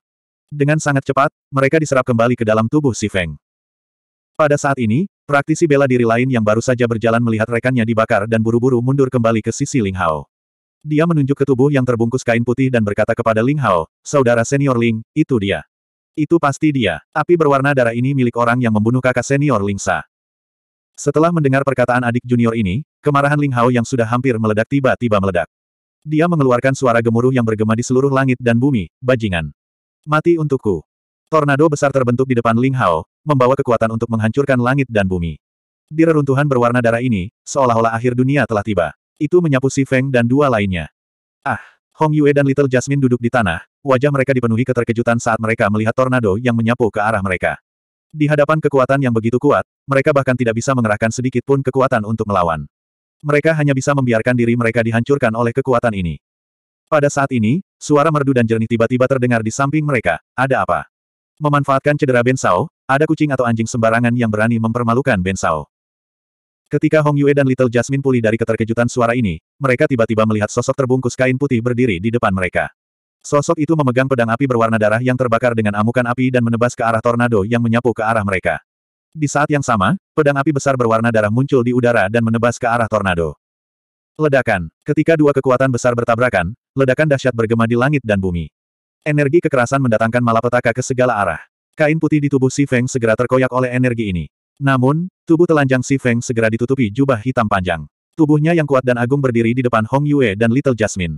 Speaker 1: Dengan sangat cepat, mereka diserap kembali ke dalam tubuh Si Feng. Pada saat ini, praktisi bela diri lain yang baru saja berjalan melihat rekannya dibakar dan buru-buru mundur kembali ke sisi Ling Hao. Dia menunjuk ke tubuh yang terbungkus kain putih dan berkata kepada Ling Hao, saudara senior Ling, itu dia. Itu pasti dia. Api berwarna darah ini milik orang yang membunuh kakak senior Ling Sa. Setelah mendengar perkataan adik junior ini, kemarahan Ling Hao yang sudah hampir meledak tiba-tiba meledak. Dia mengeluarkan suara gemuruh yang bergema di seluruh langit dan bumi, bajingan. Mati untukku. Tornado besar terbentuk di depan Ling Hao, membawa kekuatan untuk menghancurkan langit dan bumi. Di reruntuhan berwarna darah ini, seolah-olah akhir dunia telah tiba. Itu menyapu Si Feng dan dua lainnya. Ah, Hong Yue dan Little Jasmine duduk di tanah, wajah mereka dipenuhi keterkejutan saat mereka melihat tornado yang menyapu ke arah mereka. Di hadapan kekuatan yang begitu kuat, mereka bahkan tidak bisa mengerahkan sedikit pun kekuatan untuk melawan. Mereka hanya bisa membiarkan diri mereka dihancurkan oleh kekuatan ini. Pada saat ini, suara merdu dan jernih tiba-tiba terdengar di samping mereka, ada apa? Memanfaatkan cedera Bensao, ada kucing atau anjing sembarangan yang berani mempermalukan Bensao. Ketika Hong Yue dan Little Jasmine pulih dari keterkejutan suara ini, mereka tiba-tiba melihat sosok terbungkus kain putih berdiri di depan mereka. Sosok itu memegang pedang api berwarna darah yang terbakar dengan amukan api dan menebas ke arah tornado yang menyapu ke arah mereka. Di saat yang sama, pedang api besar berwarna darah muncul di udara dan menebas ke arah tornado. Ledakan. Ketika dua kekuatan besar bertabrakan, ledakan dahsyat bergema di langit dan bumi. Energi kekerasan mendatangkan malapetaka ke segala arah. Kain putih di tubuh Si Feng segera terkoyak oleh energi ini. Namun, tubuh telanjang Si Feng segera ditutupi jubah hitam panjang. Tubuhnya yang kuat dan agung berdiri di depan Hong Yue dan Little Jasmine.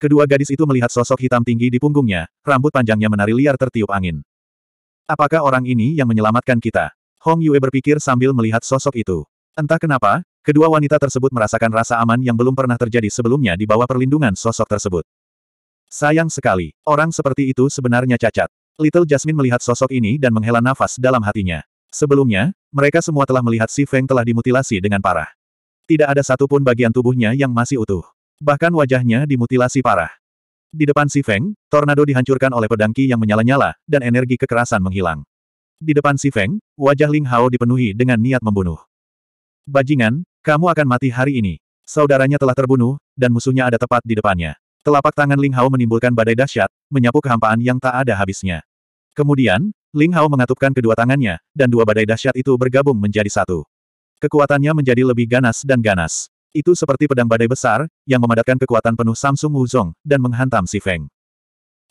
Speaker 1: Kedua gadis itu melihat sosok hitam tinggi di punggungnya, rambut panjangnya menari liar tertiup angin. Apakah orang ini yang menyelamatkan kita? Hong Yue berpikir sambil melihat sosok itu. Entah kenapa, kedua wanita tersebut merasakan rasa aman yang belum pernah terjadi sebelumnya di bawah perlindungan sosok tersebut. Sayang sekali, orang seperti itu sebenarnya cacat. Little Jasmine melihat sosok ini dan menghela nafas dalam hatinya. Sebelumnya, mereka semua telah melihat si Feng telah dimutilasi dengan parah. Tidak ada satupun bagian tubuhnya yang masih utuh. Bahkan wajahnya dimutilasi parah. Di depan Si Feng, tornado dihancurkan oleh pedang Qi yang menyala-nyala, dan energi kekerasan menghilang. Di depan Si Feng, wajah Ling Hao dipenuhi dengan niat membunuh. Bajingan, kamu akan mati hari ini. Saudaranya telah terbunuh, dan musuhnya ada tepat di depannya. Telapak tangan Ling Hao menimbulkan badai dahsyat, menyapu kehampaan yang tak ada habisnya. Kemudian, Ling Hao mengatupkan kedua tangannya, dan dua badai dahsyat itu bergabung menjadi satu. Kekuatannya menjadi lebih ganas dan ganas. Itu seperti pedang badai besar, yang memadatkan kekuatan penuh Samsung Wuzong, dan menghantam Si Feng.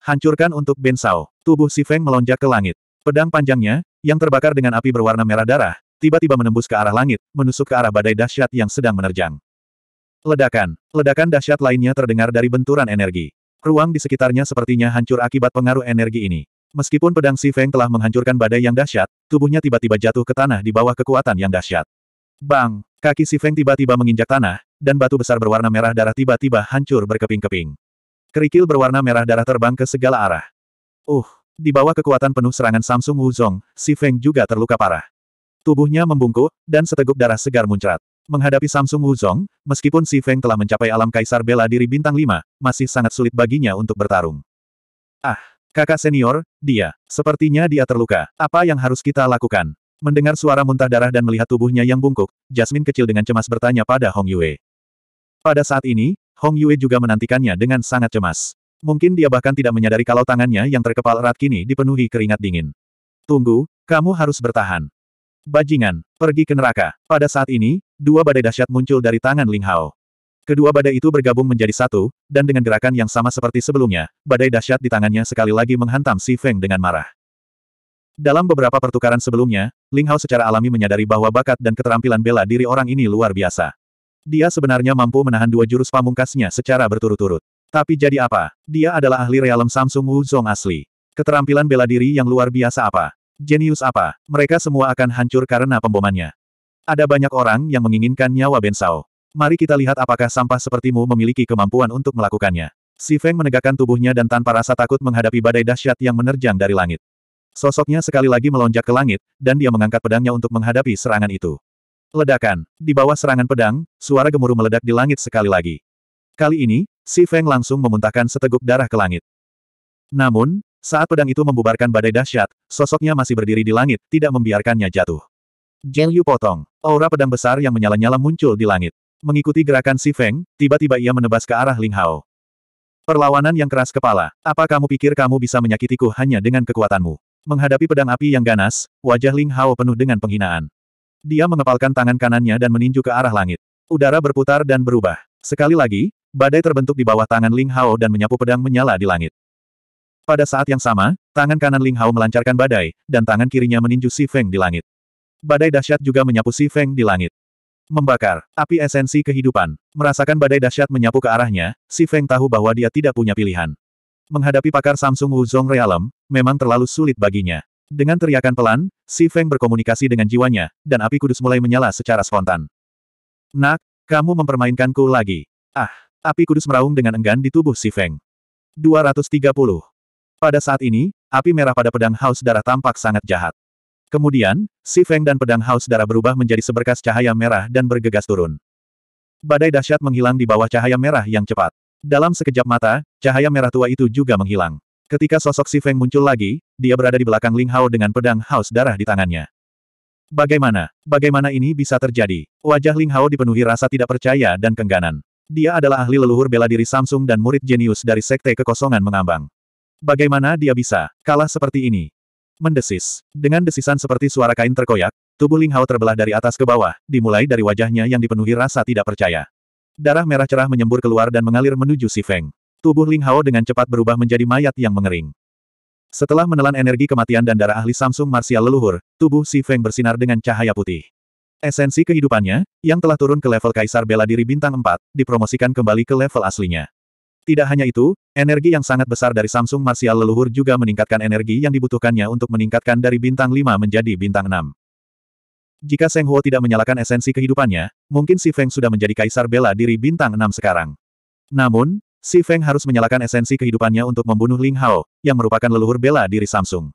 Speaker 1: Hancurkan untuk Ben Sao. Tubuh Si Feng melonjak ke langit. Pedang panjangnya, yang terbakar dengan api berwarna merah darah, tiba-tiba menembus ke arah langit, menusuk ke arah badai dahsyat yang sedang menerjang. Ledakan. Ledakan dahsyat lainnya terdengar dari benturan energi. Ruang di sekitarnya sepertinya hancur akibat pengaruh energi ini. Meskipun pedang Si Feng telah menghancurkan badai yang dahsyat, tubuhnya tiba-tiba jatuh ke tanah di bawah kekuatan yang dahsyat. Bang! Kaki si Feng tiba-tiba menginjak tanah, dan batu besar berwarna merah darah tiba-tiba hancur berkeping-keping. Kerikil berwarna merah darah terbang ke segala arah. Uh, di bawah kekuatan penuh serangan Samsung Wuzong, si Feng juga terluka parah. Tubuhnya membungkuk, dan seteguk darah segar muncrat. Menghadapi Samsung Wuzong, meskipun si Feng telah mencapai alam kaisar bela diri bintang 5, masih sangat sulit baginya untuk bertarung. Ah, kakak senior, dia, sepertinya dia terluka. Apa yang harus kita lakukan? Mendengar suara muntah darah dan melihat tubuhnya yang bungkuk, Jasmine kecil dengan cemas bertanya pada Hong Yue. Pada saat ini, Hong Yue juga menantikannya dengan sangat cemas. Mungkin dia bahkan tidak menyadari kalau tangannya yang terkepal erat kini dipenuhi keringat dingin. Tunggu, kamu harus bertahan. Bajingan, pergi ke neraka. Pada saat ini, dua badai dahsyat muncul dari tangan Ling Hao. Kedua badai itu bergabung menjadi satu, dan dengan gerakan yang sama seperti sebelumnya, badai dahsyat di tangannya sekali lagi menghantam Si Feng dengan marah. Dalam beberapa pertukaran sebelumnya, Ling Hao secara alami menyadari bahwa bakat dan keterampilan bela diri orang ini luar biasa. Dia sebenarnya mampu menahan dua jurus pamungkasnya secara berturut-turut. Tapi jadi apa? Dia adalah ahli realem Samsung Wu Zong asli. Keterampilan bela diri yang luar biasa apa? Jenius apa? Mereka semua akan hancur karena pembomannya. Ada banyak orang yang menginginkan nyawa Ben Bensao. Mari kita lihat apakah sampah sepertimu memiliki kemampuan untuk melakukannya. Si Feng menegakkan tubuhnya dan tanpa rasa takut menghadapi badai dahsyat yang menerjang dari langit. Sosoknya sekali lagi melonjak ke langit, dan dia mengangkat pedangnya untuk menghadapi serangan itu. Ledakan. Di bawah serangan pedang, suara gemuruh meledak di langit sekali lagi. Kali ini, Si Feng langsung memuntahkan seteguk darah ke langit. Namun, saat pedang itu membubarkan badai dahsyat, sosoknya masih berdiri di langit, tidak membiarkannya jatuh. Jiang Yu potong. Aura pedang besar yang menyala-nyala muncul di langit. Mengikuti gerakan Si Feng, tiba-tiba ia menebas ke arah Ling Hao. Perlawanan yang keras kepala. Apa kamu pikir kamu bisa menyakitiku hanya dengan kekuatanmu? Menghadapi pedang api yang ganas, wajah Ling Hao penuh dengan penghinaan. Dia mengepalkan tangan kanannya dan meninju ke arah langit. Udara berputar dan berubah. Sekali lagi, badai terbentuk di bawah tangan Ling Hao dan menyapu pedang menyala di langit. Pada saat yang sama, tangan kanan Ling Hao melancarkan badai, dan tangan kirinya meninju Si Feng di langit. Badai dahsyat juga menyapu Si Feng di langit. Membakar, api esensi kehidupan. Merasakan badai dahsyat menyapu ke arahnya, Si Feng tahu bahwa dia tidak punya pilihan. Menghadapi pakar Samsung Wuzong Realm, memang terlalu sulit baginya. Dengan teriakan pelan, Si Feng berkomunikasi dengan jiwanya, dan api kudus mulai menyala secara spontan. Nak, kamu mempermainkanku lagi. Ah, api kudus meraung dengan enggan di tubuh Si Feng. 230. Pada saat ini, api merah pada pedang haus darah tampak sangat jahat. Kemudian, Si Feng dan pedang haus darah berubah menjadi seberkas cahaya merah dan bergegas turun. Badai dahsyat menghilang di bawah cahaya merah yang cepat. Dalam sekejap mata, cahaya merah tua itu juga menghilang. Ketika sosok Si Feng muncul lagi, dia berada di belakang Ling Hao dengan pedang haus darah di tangannya. Bagaimana? Bagaimana ini bisa terjadi? Wajah Ling Hao dipenuhi rasa tidak percaya dan kengganan. Dia adalah ahli leluhur bela diri Samsung dan murid jenius dari Sekte Kekosongan Mengambang. Bagaimana dia bisa kalah seperti ini? Mendesis. Dengan desisan seperti suara kain terkoyak, tubuh Ling Hao terbelah dari atas ke bawah, dimulai dari wajahnya yang dipenuhi rasa tidak percaya. Darah merah cerah menyembur keluar dan mengalir menuju si Feng. Tubuh Ling Hao dengan cepat berubah menjadi mayat yang mengering. Setelah menelan energi kematian dan darah ahli Samsung Martial leluhur, tubuh si Feng bersinar dengan cahaya putih. Esensi kehidupannya, yang telah turun ke level Kaisar Bela Diri Bintang 4, dipromosikan kembali ke level aslinya. Tidak hanya itu, energi yang sangat besar dari Samsung Martial leluhur juga meningkatkan energi yang dibutuhkannya untuk meningkatkan dari bintang 5 menjadi bintang 6. Jika Seng Huo tidak menyalakan esensi kehidupannya, mungkin Si Feng sudah menjadi kaisar bela diri bintang 6 sekarang. Namun, Si Feng harus menyalakan esensi kehidupannya untuk membunuh Ling Hao, yang merupakan leluhur bela diri Samsung.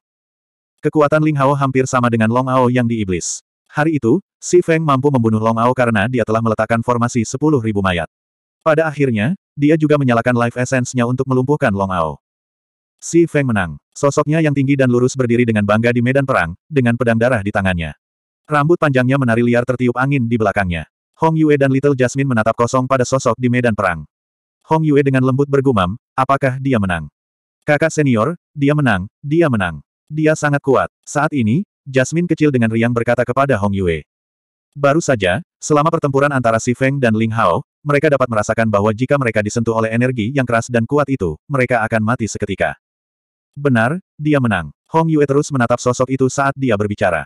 Speaker 1: Kekuatan Ling Hao hampir sama dengan Long Ao yang di iblis. Hari itu, Si Feng mampu membunuh Long Ao karena dia telah meletakkan formasi 10.000 mayat. Pada akhirnya, dia juga menyalakan life essence-nya untuk melumpuhkan Long Ao. Si Feng menang. Sosoknya yang tinggi dan lurus berdiri dengan bangga di medan perang, dengan pedang darah di tangannya. Rambut panjangnya menari liar tertiup angin di belakangnya. Hong Yue dan Little Jasmine menatap kosong pada sosok di medan perang. Hong Yue dengan lembut bergumam, apakah dia menang? Kakak senior, dia menang, dia menang. Dia sangat kuat. Saat ini, Jasmine kecil dengan riang berkata kepada Hong Yue. Baru saja, selama pertempuran antara Si Feng dan Ling Hao, mereka dapat merasakan bahwa jika mereka disentuh oleh energi yang keras dan kuat itu, mereka akan mati seketika. Benar, dia menang. Hong Yue terus menatap sosok itu saat dia berbicara.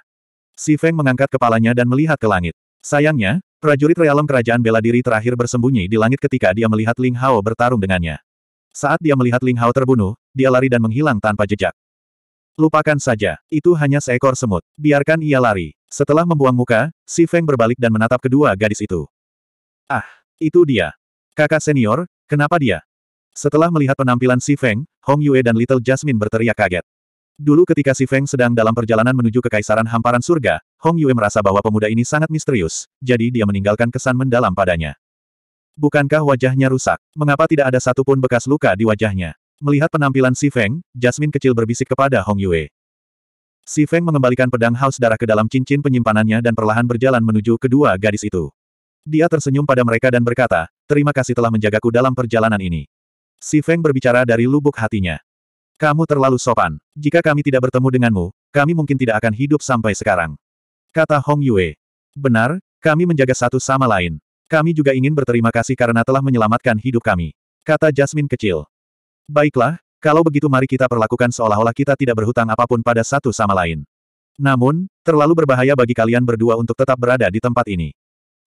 Speaker 1: Si Feng mengangkat kepalanya dan melihat ke langit. Sayangnya, prajurit realem kerajaan bela diri terakhir bersembunyi di langit ketika dia melihat Ling Hao bertarung dengannya. Saat dia melihat Ling Hao terbunuh, dia lari dan menghilang tanpa jejak. Lupakan saja, itu hanya seekor semut. Biarkan ia lari. Setelah membuang muka, Si Feng berbalik dan menatap kedua gadis itu. Ah, itu dia. Kakak senior, kenapa dia? Setelah melihat penampilan Si Feng, Hong Yue dan Little Jasmine berteriak kaget. Dulu ketika Si Feng sedang dalam perjalanan menuju ke Kaisaran Hamparan Surga, Hong Yue merasa bahwa pemuda ini sangat misterius, jadi dia meninggalkan kesan mendalam padanya. Bukankah wajahnya rusak? Mengapa tidak ada satupun bekas luka di wajahnya? Melihat penampilan Si Feng, Jasmine kecil berbisik kepada Hong Yue. Si Feng mengembalikan pedang haus darah ke dalam cincin penyimpanannya dan perlahan berjalan menuju kedua gadis itu. Dia tersenyum pada mereka dan berkata, terima kasih telah menjagaku dalam perjalanan ini. Si Feng berbicara dari lubuk hatinya. Kamu terlalu sopan. Jika kami tidak bertemu denganmu, kami mungkin tidak akan hidup sampai sekarang. Kata Hong Yue. Benar, kami menjaga satu sama lain. Kami juga ingin berterima kasih karena telah menyelamatkan hidup kami. Kata Jasmine kecil. Baiklah, kalau begitu mari kita perlakukan seolah-olah kita tidak berhutang apapun pada satu sama lain. Namun, terlalu berbahaya bagi kalian berdua untuk tetap berada di tempat ini.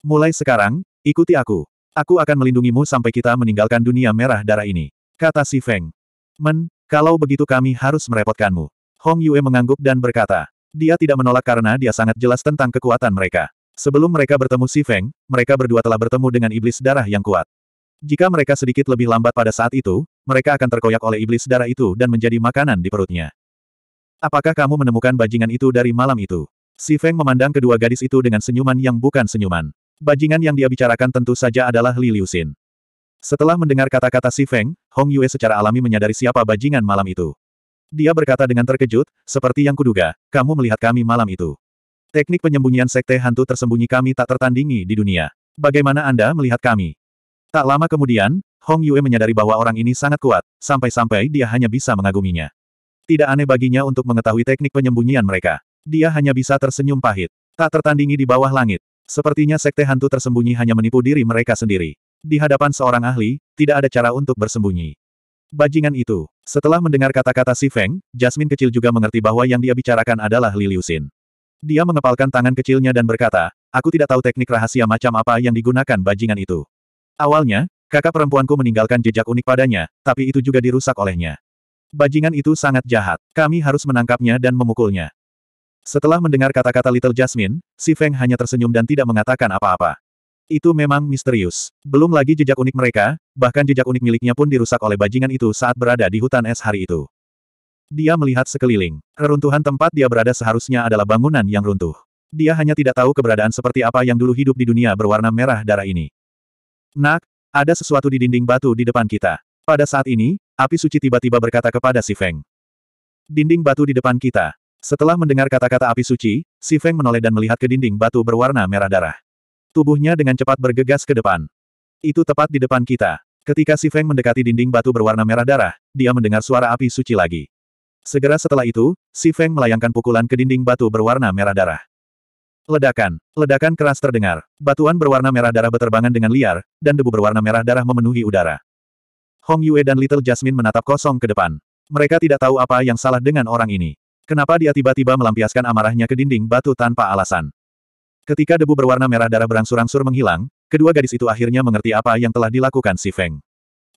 Speaker 1: Mulai sekarang, ikuti aku. Aku akan melindungimu sampai kita meninggalkan dunia merah darah ini. Kata si Feng. Men, kalau begitu kami harus merepotkanmu. Hong Yue mengangguk dan berkata. Dia tidak menolak karena dia sangat jelas tentang kekuatan mereka. Sebelum mereka bertemu Si Feng, mereka berdua telah bertemu dengan iblis darah yang kuat. Jika mereka sedikit lebih lambat pada saat itu, mereka akan terkoyak oleh iblis darah itu dan menjadi makanan di perutnya. Apakah kamu menemukan bajingan itu dari malam itu? Si Feng memandang kedua gadis itu dengan senyuman yang bukan senyuman. Bajingan yang dia bicarakan tentu saja adalah Li Liusin. Setelah mendengar kata-kata Si Feng, Hong Yue secara alami menyadari siapa bajingan malam itu. Dia berkata dengan terkejut, seperti yang kuduga, kamu melihat kami malam itu. Teknik penyembunyian sekte hantu tersembunyi kami tak tertandingi di dunia. Bagaimana Anda melihat kami? Tak lama kemudian, Hong Yue menyadari bahwa orang ini sangat kuat, sampai-sampai dia hanya bisa mengaguminya. Tidak aneh baginya untuk mengetahui teknik penyembunyian mereka. Dia hanya bisa tersenyum pahit. Tak tertandingi di bawah langit. Sepertinya sekte hantu tersembunyi hanya menipu diri mereka sendiri. Di hadapan seorang ahli, tidak ada cara untuk bersembunyi. Bajingan itu. Setelah mendengar kata-kata si Feng, Jasmine kecil juga mengerti bahwa yang dia bicarakan adalah Liliusin. Dia mengepalkan tangan kecilnya dan berkata, aku tidak tahu teknik rahasia macam apa yang digunakan bajingan itu. Awalnya, kakak perempuanku meninggalkan jejak unik padanya, tapi itu juga dirusak olehnya. Bajingan itu sangat jahat. Kami harus menangkapnya dan memukulnya. Setelah mendengar kata-kata Little Jasmine, si Feng hanya tersenyum dan tidak mengatakan apa-apa. Itu memang misterius. Belum lagi jejak unik mereka, bahkan jejak unik miliknya pun dirusak oleh bajingan itu saat berada di hutan es hari itu. Dia melihat sekeliling. Reruntuhan tempat dia berada seharusnya adalah bangunan yang runtuh. Dia hanya tidak tahu keberadaan seperti apa yang dulu hidup di dunia berwarna merah darah ini. Nak, ada sesuatu di dinding batu di depan kita. Pada saat ini, api suci tiba-tiba berkata kepada si Feng. Dinding batu di depan kita. Setelah mendengar kata-kata api suci, si Feng menoleh dan melihat ke dinding batu berwarna merah darah. Tubuhnya dengan cepat bergegas ke depan. Itu tepat di depan kita. Ketika Si Feng mendekati dinding batu berwarna merah darah, dia mendengar suara api suci lagi. Segera setelah itu, Si Feng melayangkan pukulan ke dinding batu berwarna merah darah. Ledakan. Ledakan keras terdengar. Batuan berwarna merah darah berterbangan dengan liar, dan debu berwarna merah darah memenuhi udara. Hong Yue dan Little Jasmine menatap kosong ke depan. Mereka tidak tahu apa yang salah dengan orang ini. Kenapa dia tiba-tiba melampiaskan amarahnya ke dinding batu tanpa alasan. Ketika debu berwarna merah darah berangsur-angsur menghilang, kedua gadis itu akhirnya mengerti apa yang telah dilakukan Si Feng.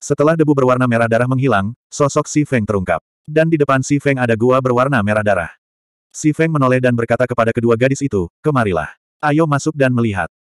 Speaker 1: Setelah debu berwarna merah darah menghilang, sosok Si Feng terungkap. Dan di depan Si Feng ada gua berwarna merah darah. Si Feng menoleh dan berkata kepada kedua gadis itu, kemarilah. Ayo masuk dan melihat.